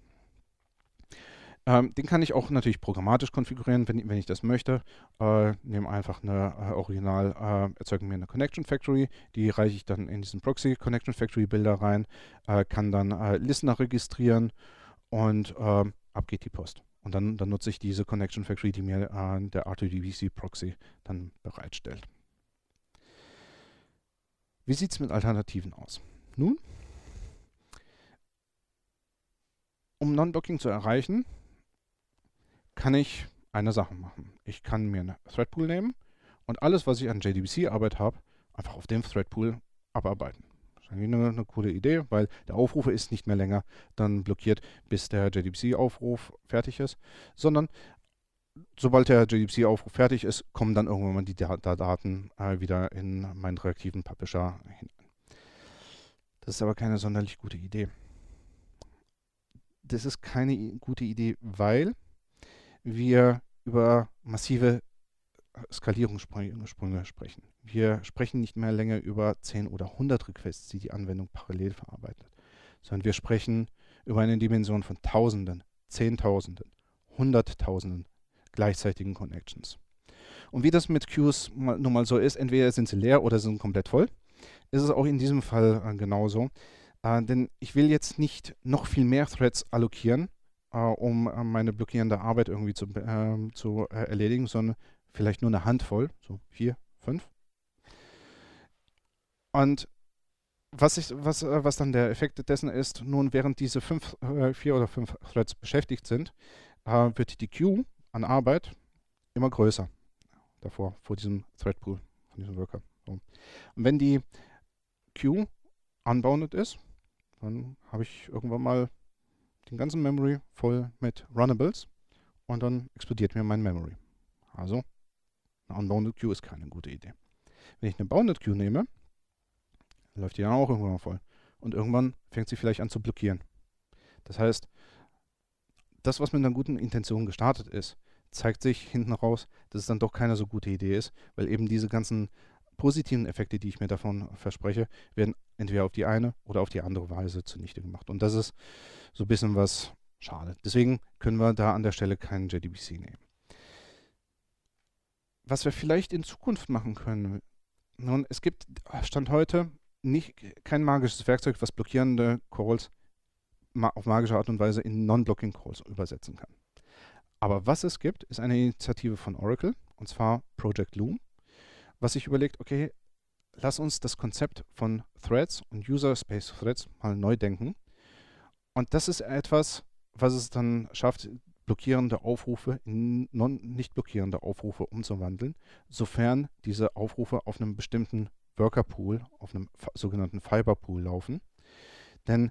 Ähm, den kann ich auch natürlich programmatisch konfigurieren, wenn, wenn ich das möchte. Äh, nehme einfach eine äh, Original, äh, erzeuge mir eine Connection Factory, die reiche ich dann in diesen Proxy Connection Factory Bilder rein, äh, kann dann äh, Listener registrieren und ähm, ab geht die Post. Und dann, dann nutze ich diese Connection Factory, die mir äh, der R2DBC Proxy dann bereitstellt. Wie sieht es mit Alternativen aus? Nun, um Non-Docking zu erreichen, kann ich eine Sache machen. Ich kann mir einen Threadpool nehmen und alles, was ich an JDBC-Arbeit habe, einfach auf dem Threadpool abarbeiten. Das ist eigentlich eine, eine, coole Idee, weil der Aufruf ist nicht mehr länger dann blockiert, bis der JDBC-Aufruf fertig ist, sondern sobald der JDBC-Aufruf fertig ist, kommen dann irgendwann mal die da Daten äh, wieder in meinen reaktiven Publisher hinein. Das ist aber keine sonderlich gute Idee. Das ist keine gute Idee, weil wir über massive äh, Skalierungssprünge sprechen. Wir sprechen nicht mehr länger über 10 oder 100 Requests, die die Anwendung parallel verarbeitet, sondern wir sprechen über eine Dimension von Tausenden, Zehntausenden, Hunderttausenden gleichzeitigen Connections. Und wie das mit Queues nun mal so ist, entweder sind sie leer oder sind komplett voll, ist es auch in diesem Fall äh, genauso. Äh, denn ich will jetzt nicht noch viel mehr Threads allokieren, äh, um äh, meine blockierende Arbeit irgendwie zu, ähm, zu äh, erledigen, sondern vielleicht nur eine Handvoll, so vier, fünf. Und was, ich, was, was dann der Effekt dessen ist, nun während diese fünf, äh, vier oder fünf Threads beschäftigt sind, äh, wird die Queue an Arbeit immer größer davor, vor diesem Threadpool, von diesem Worker. So. Und wenn die Queue unbounded ist, dann habe ich irgendwann mal den ganzen Memory voll mit Runnables und dann explodiert mir mein Memory. Also, eine Unbounded Queue ist keine gute Idee. Wenn ich eine Bounded Queue nehme, läuft die dann auch irgendwann voll. Und irgendwann fängt sie vielleicht an zu blockieren. Das heißt, das, was mit einer guten Intention gestartet ist, zeigt sich hinten raus, dass es dann doch keine so gute Idee ist, weil eben diese ganzen positiven Effekte, die ich mir davon verspreche, werden entweder auf die eine oder auf die andere Weise zunichte gemacht. Und das ist so ein bisschen was schade. Deswegen können wir da an der Stelle keinen JDBC nehmen. Was wir vielleicht in Zukunft machen können, nun, es gibt Stand heute nicht, kein magisches Werkzeug, was blockierende Calls ma auf magische Art und Weise in Non-Blocking Calls übersetzen kann. Aber was es gibt, ist eine Initiative von Oracle, und zwar Project Loom, was sich überlegt, okay, lass uns das Konzept von Threads und User Space Threads mal neu denken. Und das ist etwas, was es dann schafft, blockierende Aufrufe in nicht blockierende Aufrufe umzuwandeln, sofern diese Aufrufe auf einem bestimmten Worker Pool, auf einem sogenannten Fiber Pool laufen. Denn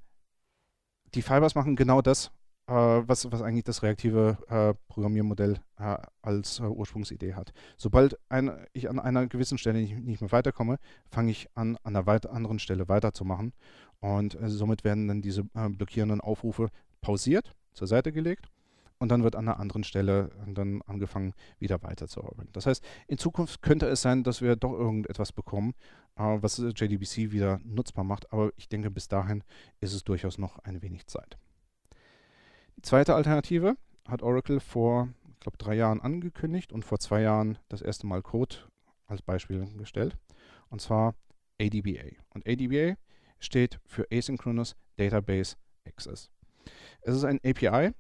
die Fibers machen genau das, äh, was, was eigentlich das reaktive äh, Programmiermodell äh, als äh, Ursprungsidee hat. Sobald ein, ich an einer gewissen Stelle nicht, nicht mehr weiterkomme, fange ich an, an einer weit anderen Stelle weiterzumachen. Und äh, somit werden dann diese äh, blockierenden Aufrufe pausiert, zur Seite gelegt. Und dann wird an einer anderen Stelle dann angefangen, wieder weiterzuarbeiten. Das heißt, in Zukunft könnte es sein, dass wir doch irgendetwas bekommen, was JDBC wieder nutzbar macht. Aber ich denke, bis dahin ist es durchaus noch ein wenig Zeit. Die zweite Alternative hat Oracle vor, ich glaube, drei Jahren angekündigt und vor zwei Jahren das erste Mal Code als Beispiel gestellt. Und zwar ADBA. Und ADBA steht für Asynchronous Database Access. Es ist ein API,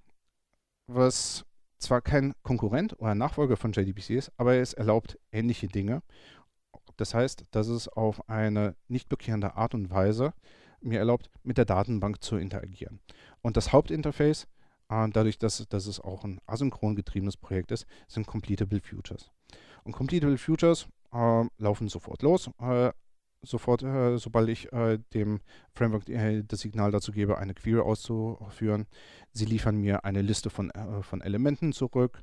was zwar kein Konkurrent oder Nachfolger von JDBC ist, aber es erlaubt ähnliche Dinge. Das heißt, dass es auf eine nicht blockierende Art und Weise mir erlaubt, mit der Datenbank zu interagieren. Und das Hauptinterface äh, dadurch, dass, dass es auch ein asynchron getriebenes Projekt ist, sind Completable Futures. Und Completable Futures äh, laufen sofort los. Äh, sofort, äh, sobald ich äh, dem Framework äh, das Signal dazu gebe, eine Query auszuführen. Sie liefern mir eine Liste von, von Elementen zurück,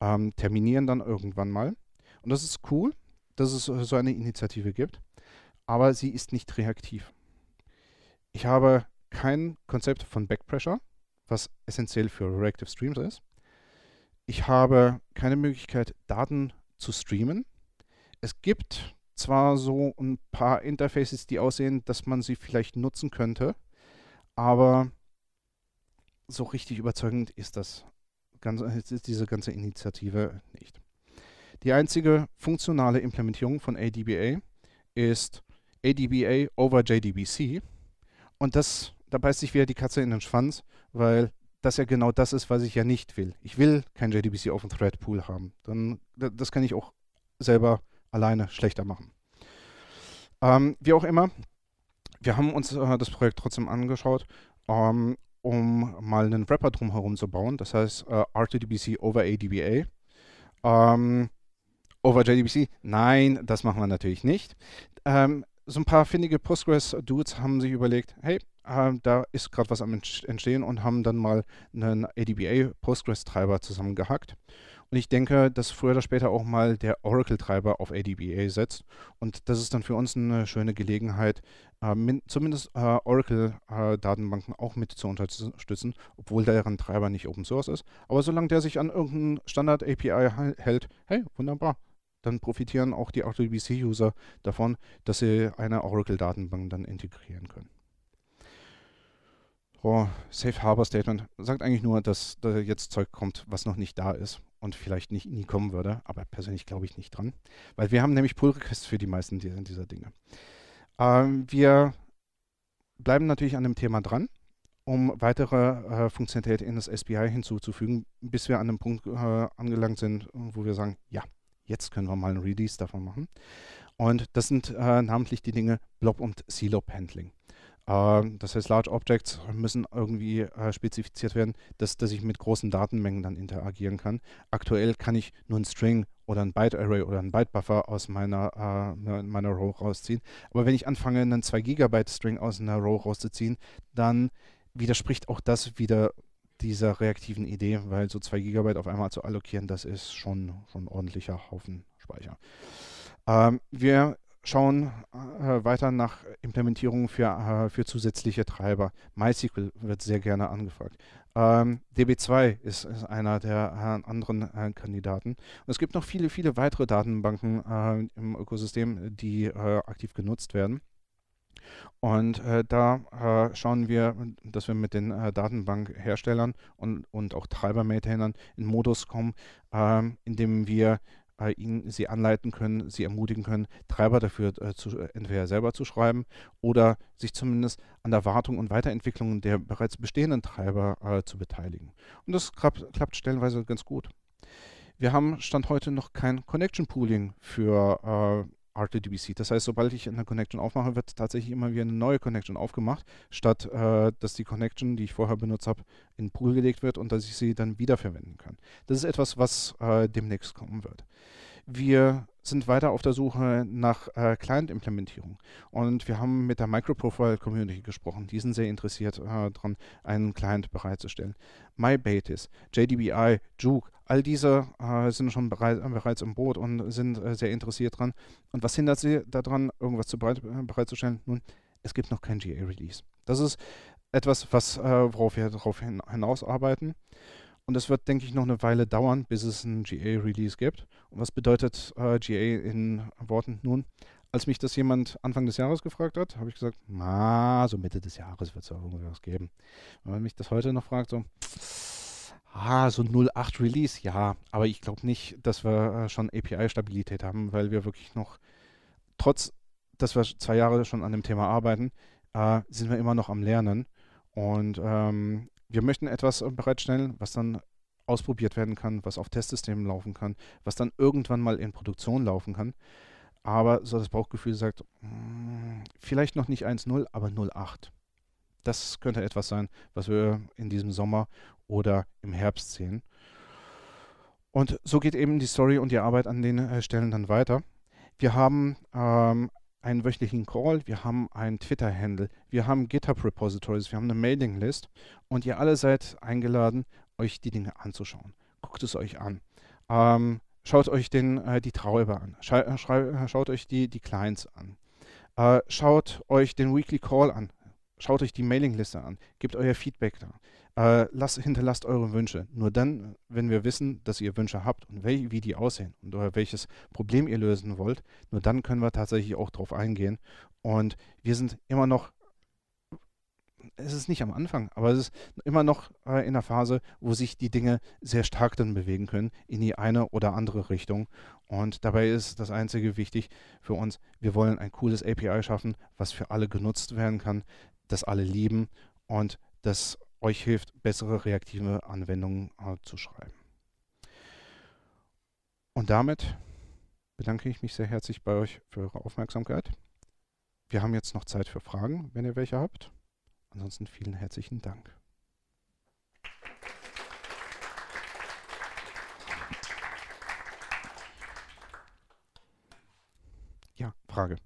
ähm, terminieren dann irgendwann mal. Und das ist cool, dass es so eine Initiative gibt, aber sie ist nicht reaktiv. Ich habe kein Konzept von Backpressure was essentiell für Reactive Streams ist. Ich habe keine Möglichkeit, Daten zu streamen. Es gibt zwar so ein paar Interfaces, die aussehen, dass man sie vielleicht nutzen könnte, aber so richtig überzeugend ist das ganze, ist diese ganze Initiative nicht. Die einzige funktionale Implementierung von ADBA ist ADBA over JDBC und das da beißt sich wieder die Katze in den Schwanz, weil das ja genau das ist, was ich ja nicht will. Ich will kein JDBC auf dem Thread Pool haben. Dann, das kann ich auch selber alleine schlechter machen. Ähm, wie auch immer, wir haben uns äh, das Projekt trotzdem angeschaut, ähm, um mal einen Wrapper drumherum zu bauen. Das heißt äh, RTDBC over ADBA. Ähm, over JDBC? Nein, das machen wir natürlich nicht. Ähm, so ein paar findige Postgres-Dudes haben sich überlegt, hey, ähm, da ist gerade was am Entstehen und haben dann mal einen ADBA Postgres-Treiber zusammengehackt. Und ich denke, dass früher oder später auch mal der Oracle-Treiber auf ADBA setzt. Und das ist dann für uns eine schöne Gelegenheit, äh, min, zumindest äh, Oracle-Datenbanken äh, auch mit zu unterstützen, obwohl deren Treiber nicht Open Source ist. Aber solange der sich an irgendeinen Standard-API hält, hey, wunderbar. Dann profitieren auch die RDBC-User davon, dass sie eine Oracle-Datenbank dann integrieren können oh, Safe Harbor Statement sagt eigentlich nur, dass da jetzt Zeug kommt, was noch nicht da ist und vielleicht nicht, nie kommen würde. Aber persönlich glaube ich nicht dran, weil wir haben nämlich Pull Requests für die meisten dieser, dieser Dinge. Ähm, wir bleiben natürlich an dem Thema dran, um weitere äh, Funktionalität in das SPI hinzuzufügen, bis wir an einem Punkt äh, angelangt sind, wo wir sagen, ja, jetzt können wir mal ein Release davon machen. Und das sind äh, namentlich die Dinge Blob und C-Lob Handling. Ähm, das heißt, Large Objects müssen irgendwie äh, spezifiziert werden, dass, dass ich mit großen Datenmengen dann interagieren kann. Aktuell kann ich nur ein String oder ein Byte Array oder ein Byte Buffer aus meiner, äh, meiner Row rausziehen. Aber wenn ich anfange, einen 2 Gigabyte String aus einer Row rauszuziehen, dann widerspricht auch das wieder dieser reaktiven Idee, weil so 2 Gigabyte auf einmal zu allokieren, das ist schon, schon ein ordentlicher Haufen Speicher. Ähm, wir schauen äh, weiter nach Implementierungen für, äh, für zusätzliche Treiber. MySQL wird sehr gerne angefragt. Ähm, DB2 ist, ist, einer der äh, anderen äh, Kandidaten. Und es gibt noch viele, viele weitere Datenbanken äh, im Ökosystem, die äh, aktiv genutzt werden. Und da schauen wir, dass wir mit den Datenbankherstellern und, und auch Treiber-Maintainern in Modus kommen, ähm, indem wir äh, ihnen, sie anleiten können, sie ermutigen können, Treiber dafür äh, zu, äh, entweder selber zu schreiben oder sich zumindest an der Wartung und Weiterentwicklung der bereits bestehenden Treiber äh, zu beteiligen. Und das klappt, klappt, stellenweise ganz gut. Wir haben Stand heute noch kein Connection Pooling für äh, RTDBC. Das heißt, sobald ich eine Connection aufmache, wird tatsächlich immer wieder eine neue Connection aufgemacht, statt äh, dass die Connection, die ich vorher benutzt habe, in den Pool gelegt wird und dass ich sie dann wiederverwenden kann. Das ist etwas, was äh, demnächst kommen wird. Wir sind weiter auf der Suche nach äh, Client-Implementierung. Und wir haben mit der Microprofile-Community gesprochen. Die sind sehr interessiert äh, daran, einen Client bereitzustellen. MyBatis, JDBI, Juke, all diese äh, sind schon berei äh, bereits im Boot und sind äh, sehr interessiert dran. Und was hindert sie daran, irgendwas zu bereit äh, bereitzustellen? Nun, es gibt noch kein GA-Release. Das ist etwas, was, worauf wir darauf hin hinausarbeiten. Und es wird, denke ich, noch eine Weile dauern, bis es einen GA-Release gibt. Und was bedeutet äh, GA in Worten nun? Als mich das jemand Anfang des Jahres gefragt hat, habe ich gesagt, na, so Mitte des Jahres wird es ja irgendwas geben. Und wenn man mich das heute noch fragt, so, ah, so 08 Release, ja, aber ich glaube nicht, dass wir äh, schon API-Stabilität haben, weil wir wirklich noch, trotz, dass wir zwei Jahre schon an dem Thema arbeiten, äh, sind wir immer noch am Lernen. Und ähm, wir möchten etwas äh, bereitstellen, was dann ausprobiert werden kann, was auf Testsystemen laufen kann, was dann irgendwann mal in Produktion laufen kann. Aber so das Bauchgefühl sagt, hm, vielleicht noch nicht 1.0, aber 0.8. Das könnte etwas sein, was wir in diesem Sommer oder im Herbst sehen. Und so geht eben die Story und die Arbeit an den äh, Stellen dann weiter. Wir haben ähm, einen wöchentlichen Call, wir haben einen Twitter-Handle, wir haben GitHub-Repositories, wir haben eine Mailing-List und ihr alle seid eingeladen, euch die Dinge anzuschauen. Guckt es euch an. Ähm, schaut euch den, äh, die Treiber an, Scha äh, äh, schaut euch die, die Clients an, äh, schaut euch den Weekly Call an, schaut euch die Mailing-Liste an, gebt euer Feedback da. Äh, lasst, hinterlasst eure Wünsche. Nur dann, wenn wir wissen, dass ihr Wünsche habt und wel, wie die aussehen und welches Problem ihr lösen wollt, nur dann können wir tatsächlich auch darauf eingehen. Und wir sind immer noch, es ist nicht am Anfang, aber es ist immer noch äh, in der Phase, wo sich die Dinge sehr stark dann bewegen können in die eine oder andere Richtung. Und dabei ist das Einzige wichtig für uns, wir wollen ein cooles API schaffen, was für alle genutzt werden kann, das alle lieben und das euch hilft, bessere reaktive Anwendungen äh, zu schreiben. Und damit bedanke ich mich sehr herzlich bei euch für eure Aufmerksamkeit. Wir haben jetzt noch Zeit für Fragen, wenn ihr welche habt. Ansonsten vielen herzlichen Dank. Ja, Frage.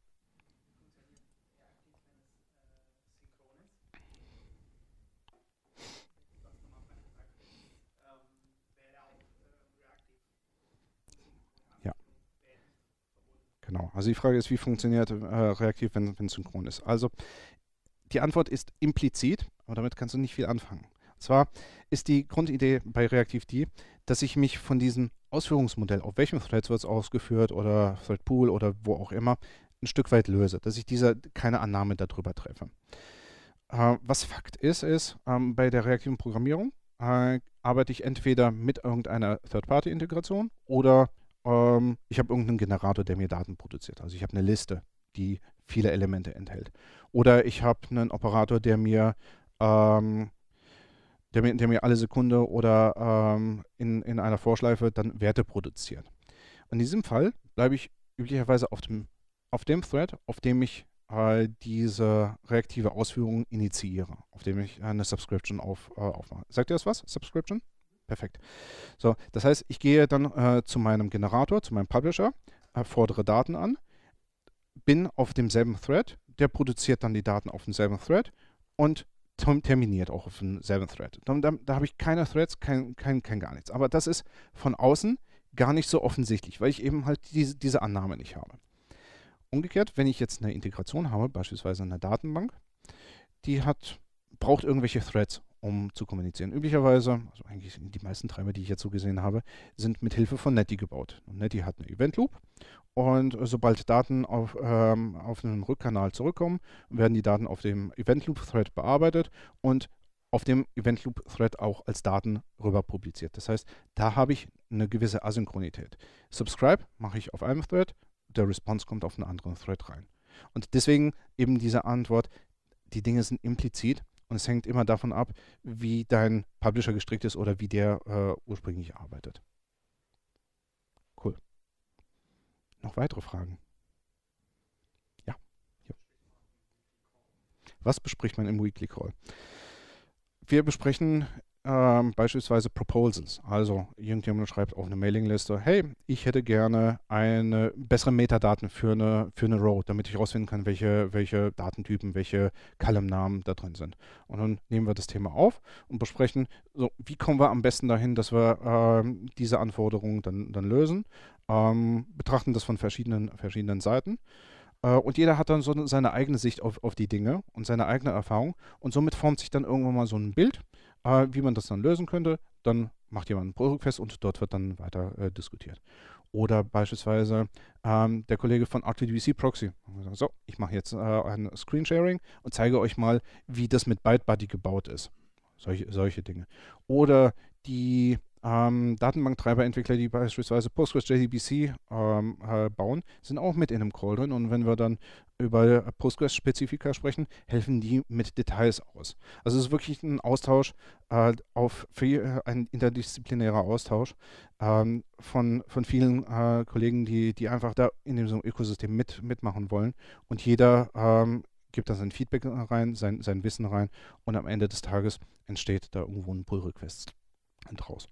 Also die Frage ist, wie funktioniert äh, reaktiv, wenn es synchron ist? Also die Antwort ist implizit, aber damit kannst du nicht viel anfangen. Und zwar ist die Grundidee bei reaktiv die, dass ich mich von diesem Ausführungsmodell, auf welchem Threads wird es ausgeführt oder Threadpool oder wo auch immer, ein Stück weit löse, dass ich dieser keine Annahme darüber treffe. Äh, was Fakt ist, ist, ähm, bei der reaktiven Programmierung äh, arbeite ich entweder mit irgendeiner Third-Party-Integration oder ähm, ich habe irgendeinen Generator, der mir Daten produziert. Also ich habe eine Liste, die viele Elemente enthält. Oder ich habe einen Operator, der mir, ähm, der mir, der mir alle Sekunde oder ähm, in, in einer Vorschleife dann Werte produziert. In diesem Fall bleibe ich üblicherweise auf dem, auf dem Thread, auf dem ich äh, diese reaktive Ausführung initiiere, auf dem ich äh, eine Subscription auf, äh, aufmache. Sagt ihr das was? Subscription? Perfekt. So, das heißt, ich gehe dann äh, zu meinem Generator, zu meinem Publisher, äh, fordere Daten an, bin auf demselben Thread, der produziert dann die Daten auf demselben Thread und terminiert auch auf demselben Thread. Da, da, da habe ich keine Threads, kein, kein, kein gar nichts. Aber das ist von außen gar nicht so offensichtlich, weil ich eben halt diese, diese Annahme nicht habe. Umgekehrt, wenn ich jetzt eine Integration habe, beispielsweise eine Datenbank, die hat, braucht irgendwelche Threads um zu kommunizieren. Üblicherweise, also eigentlich die meisten Treiber, die ich jetzt so gesehen habe, sind mit Hilfe von Netty gebaut. Und Netty hat eine Event Loop und sobald Daten auf, ähm, auf einen Rückkanal zurückkommen, werden die Daten auf dem Event Loop Thread bearbeitet und auf dem Event Loop Thread auch als Daten rüber publiziert. Das heißt, da habe ich eine gewisse Asynchronität. Subscribe mache ich auf einem Thread, der Response kommt auf einen anderen Thread rein. Und deswegen eben diese Antwort, die Dinge sind implizit, und es hängt immer davon ab, wie dein Publisher gestrickt ist oder wie der äh, ursprünglich arbeitet. Cool. Noch weitere Fragen? Ja. ja. Was bespricht man im Weekly Call? Wir besprechen ähm, beispielsweise Proposals. Also irgendjemand schreibt auf eine Mailingliste, hey, ich hätte gerne eine bessere Metadaten für eine, für eine Row, damit ich herausfinden kann, welche, welche Datentypen, welche Column-Namen da drin sind. Und dann nehmen wir das Thema auf und besprechen, so, wie kommen wir am besten dahin, dass wir ähm, diese Anforderungen dann, dann lösen, ähm, betrachten das von verschiedenen, verschiedenen Seiten. Äh, und jeder hat dann so seine eigene Sicht auf, auf die Dinge und seine eigene Erfahrung. Und somit formt sich dann irgendwann mal so ein Bild äh, wie man das dann lösen könnte. Dann macht jemand einen Pull Request und dort wird dann weiter äh, diskutiert. Oder beispielsweise ähm, der Kollege von RTDVC Proxy. So, ich mache jetzt äh, ein Screensharing und zeige euch mal, wie das mit ByteBuddy gebaut ist. Solche, solche Dinge. Oder die ähm, Datenbanktreiberentwickler, die beispielsweise Postgres JDBC ähm, äh, bauen, sind auch mit in einem Call drin. Und wenn wir dann über Postgres-Spezifika sprechen, helfen die mit Details aus. Also es ist wirklich ein Austausch, äh, auf viel, äh, ein interdisziplinärer Austausch ähm, von, von vielen äh, Kollegen, die, die einfach da in diesem Ökosystem mit, mitmachen wollen. Und jeder ähm, gibt da sein Feedback rein, sein, sein Wissen rein. Und am Ende des Tages entsteht da irgendwo ein Pull-Request draus.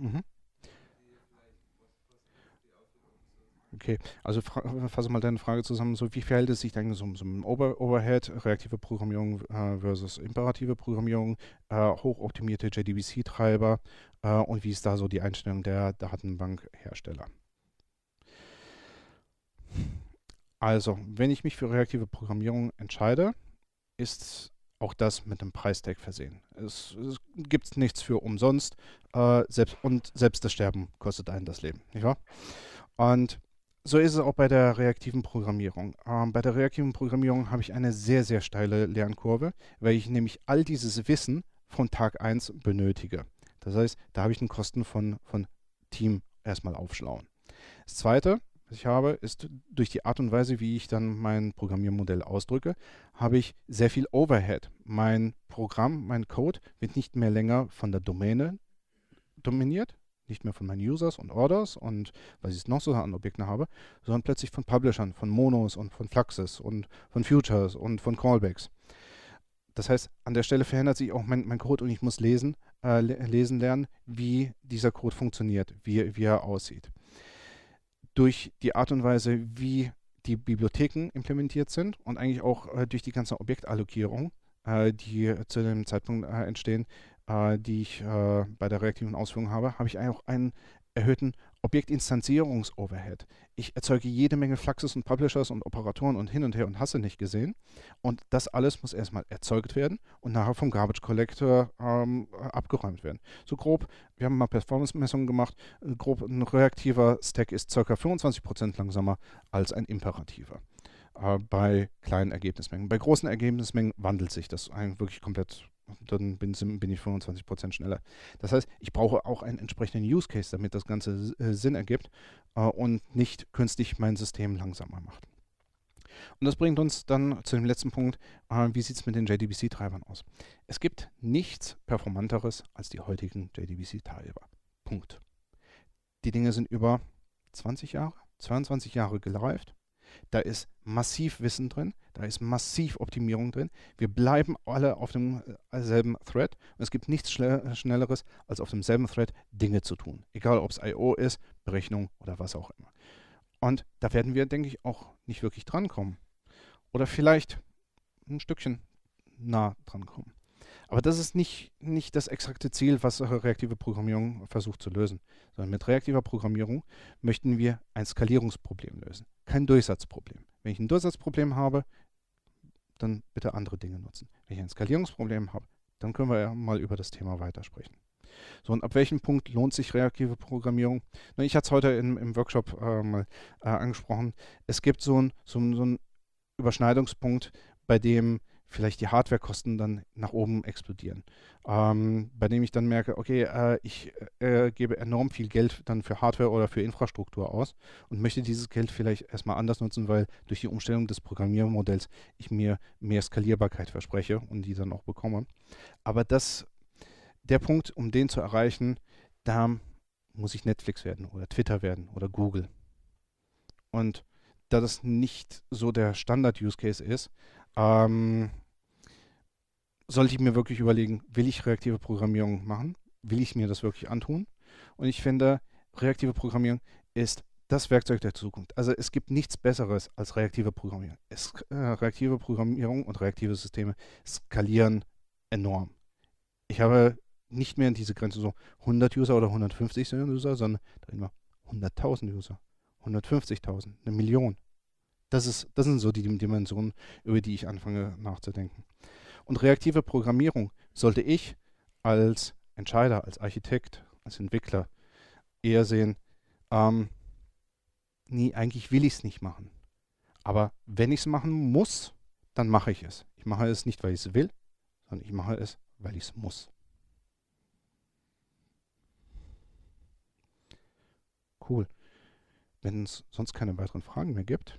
Mhm. Okay, also fasse mal deine Frage zusammen. So, wie verhält es sich denn so, so ein Over Overhead, reaktive Programmierung äh, versus imperative Programmierung, äh, hochoptimierte JDBC-Treiber äh, und wie ist da so die Einstellung der Datenbankhersteller? Also, wenn ich mich für reaktive Programmierung entscheide, ist auch das mit einem Preistag versehen. Es, es gibt nichts für umsonst. Äh, selbst, und selbst das Sterben kostet einen das Leben, nicht wahr? Und so ist es auch bei der reaktiven Programmierung. Ähm, bei der reaktiven Programmierung habe ich eine sehr, sehr steile Lernkurve, weil ich nämlich all dieses Wissen von Tag 1 benötige. Das heißt, da habe ich einen Kosten von, von Team erstmal aufschlauen. Das zweite, was ich habe, ist durch die Art und Weise, wie ich dann mein Programmiermodell ausdrücke, habe ich sehr viel Overhead. Mein Programm, mein Code wird nicht mehr länger von der Domäne dominiert, nicht mehr von meinen Users und Orders und was ich noch so an Objekten habe, sondern plötzlich von Publishern, von Monos und von Fluxes und von Futures und von Callbacks. Das heißt, an der Stelle verändert sich auch mein, mein Code und ich muss lesen, äh, lesen lernen, wie dieser Code funktioniert, wie, wie er aussieht durch die Art und Weise, wie die Bibliotheken implementiert sind und eigentlich auch äh, durch die ganze Objektallokierung, äh, die äh, zu dem Zeitpunkt äh, entstehen, äh, die ich äh, bei der reaktiven Ausführung habe, habe ich auch einen erhöhten Objektinstanzierungs-Overhead. Ich erzeuge jede Menge Fluxes und Publishers und Operatoren und hin und her und hasse nicht gesehen. Und das alles muss erstmal erzeugt werden und nachher vom Garbage Collector ähm, abgeräumt werden. So grob, wir haben mal Performance-Messungen gemacht, grob ein reaktiver Stack ist ca. 25% langsamer als ein imperativer äh, bei kleinen Ergebnismengen. Bei großen Ergebnismengen wandelt sich das wirklich komplett dann bin, bin ich 25% schneller. Das heißt, ich brauche auch einen entsprechenden Use Case, damit das Ganze äh, Sinn ergibt äh, und nicht künstlich mein System langsamer macht. Und das bringt uns dann zu dem letzten Punkt, äh, wie sieht es mit den JDBC-Treibern aus? Es gibt nichts performanteres als die heutigen JDBC-Treiber. Punkt. Die Dinge sind über 20 Jahre, 22 Jahre gereift da ist massiv Wissen drin, da ist massiv Optimierung drin. Wir bleiben alle auf demselben äh, Thread und es gibt nichts äh, Schnelleres, als auf demselben Thread Dinge zu tun. Egal, ob es I.O. ist, Berechnung oder was auch immer. Und da werden wir, denke ich, auch nicht wirklich drankommen. Oder vielleicht ein Stückchen nah drankommen. Aber das ist nicht, nicht das exakte Ziel, was reaktive Programmierung versucht zu lösen, sondern mit reaktiver Programmierung möchten wir ein Skalierungsproblem lösen, kein Durchsatzproblem. Wenn ich ein Durchsatzproblem habe, dann bitte andere Dinge nutzen. Wenn ich ein Skalierungsproblem habe, dann können wir ja mal über das Thema weitersprechen. So, und ab welchem Punkt lohnt sich reaktive Programmierung? ich hatte es heute in, im Workshop äh, mal äh, angesprochen. Es gibt so einen so so ein Überschneidungspunkt, bei dem vielleicht die Hardwarekosten dann nach oben explodieren. Ähm, bei dem ich dann merke, okay, äh, ich äh, äh, gebe enorm viel Geld dann für Hardware oder für Infrastruktur aus und möchte dieses Geld vielleicht erstmal anders nutzen, weil durch die Umstellung des Programmiermodells ich mir mehr Skalierbarkeit verspreche und die dann auch bekomme. Aber das, der Punkt, um den zu erreichen, da muss ich Netflix werden oder Twitter werden oder Google. Und da das nicht so der Standard-Use-Case ist, ähm, sollte ich mir wirklich überlegen, will ich reaktive Programmierung machen? Will ich mir das wirklich antun? Und ich finde, reaktive Programmierung ist das Werkzeug der Zukunft. Also es gibt nichts Besseres als reaktive Programmierung. Es, äh, reaktive Programmierung und reaktive Systeme skalieren enorm. Ich habe nicht mehr in diese Grenze so 100 User oder 150 User, sondern da immer 100.000 User, 150.000, eine Million. Das, ist, das sind so die Dimensionen, über die ich anfange nachzudenken. Und reaktive Programmierung sollte ich als Entscheider, als Architekt, als Entwickler eher sehen, ähm, nee, eigentlich will ich es nicht machen. Aber wenn ich es machen muss, dann mache ich es. Ich mache es nicht, weil ich es will, sondern ich mache es, weil ich es muss. Cool. Wenn es sonst keine weiteren Fragen mehr gibt,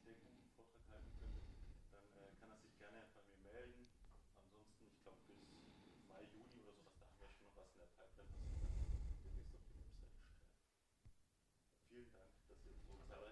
vielen Dank, dass Sie uns so Zeit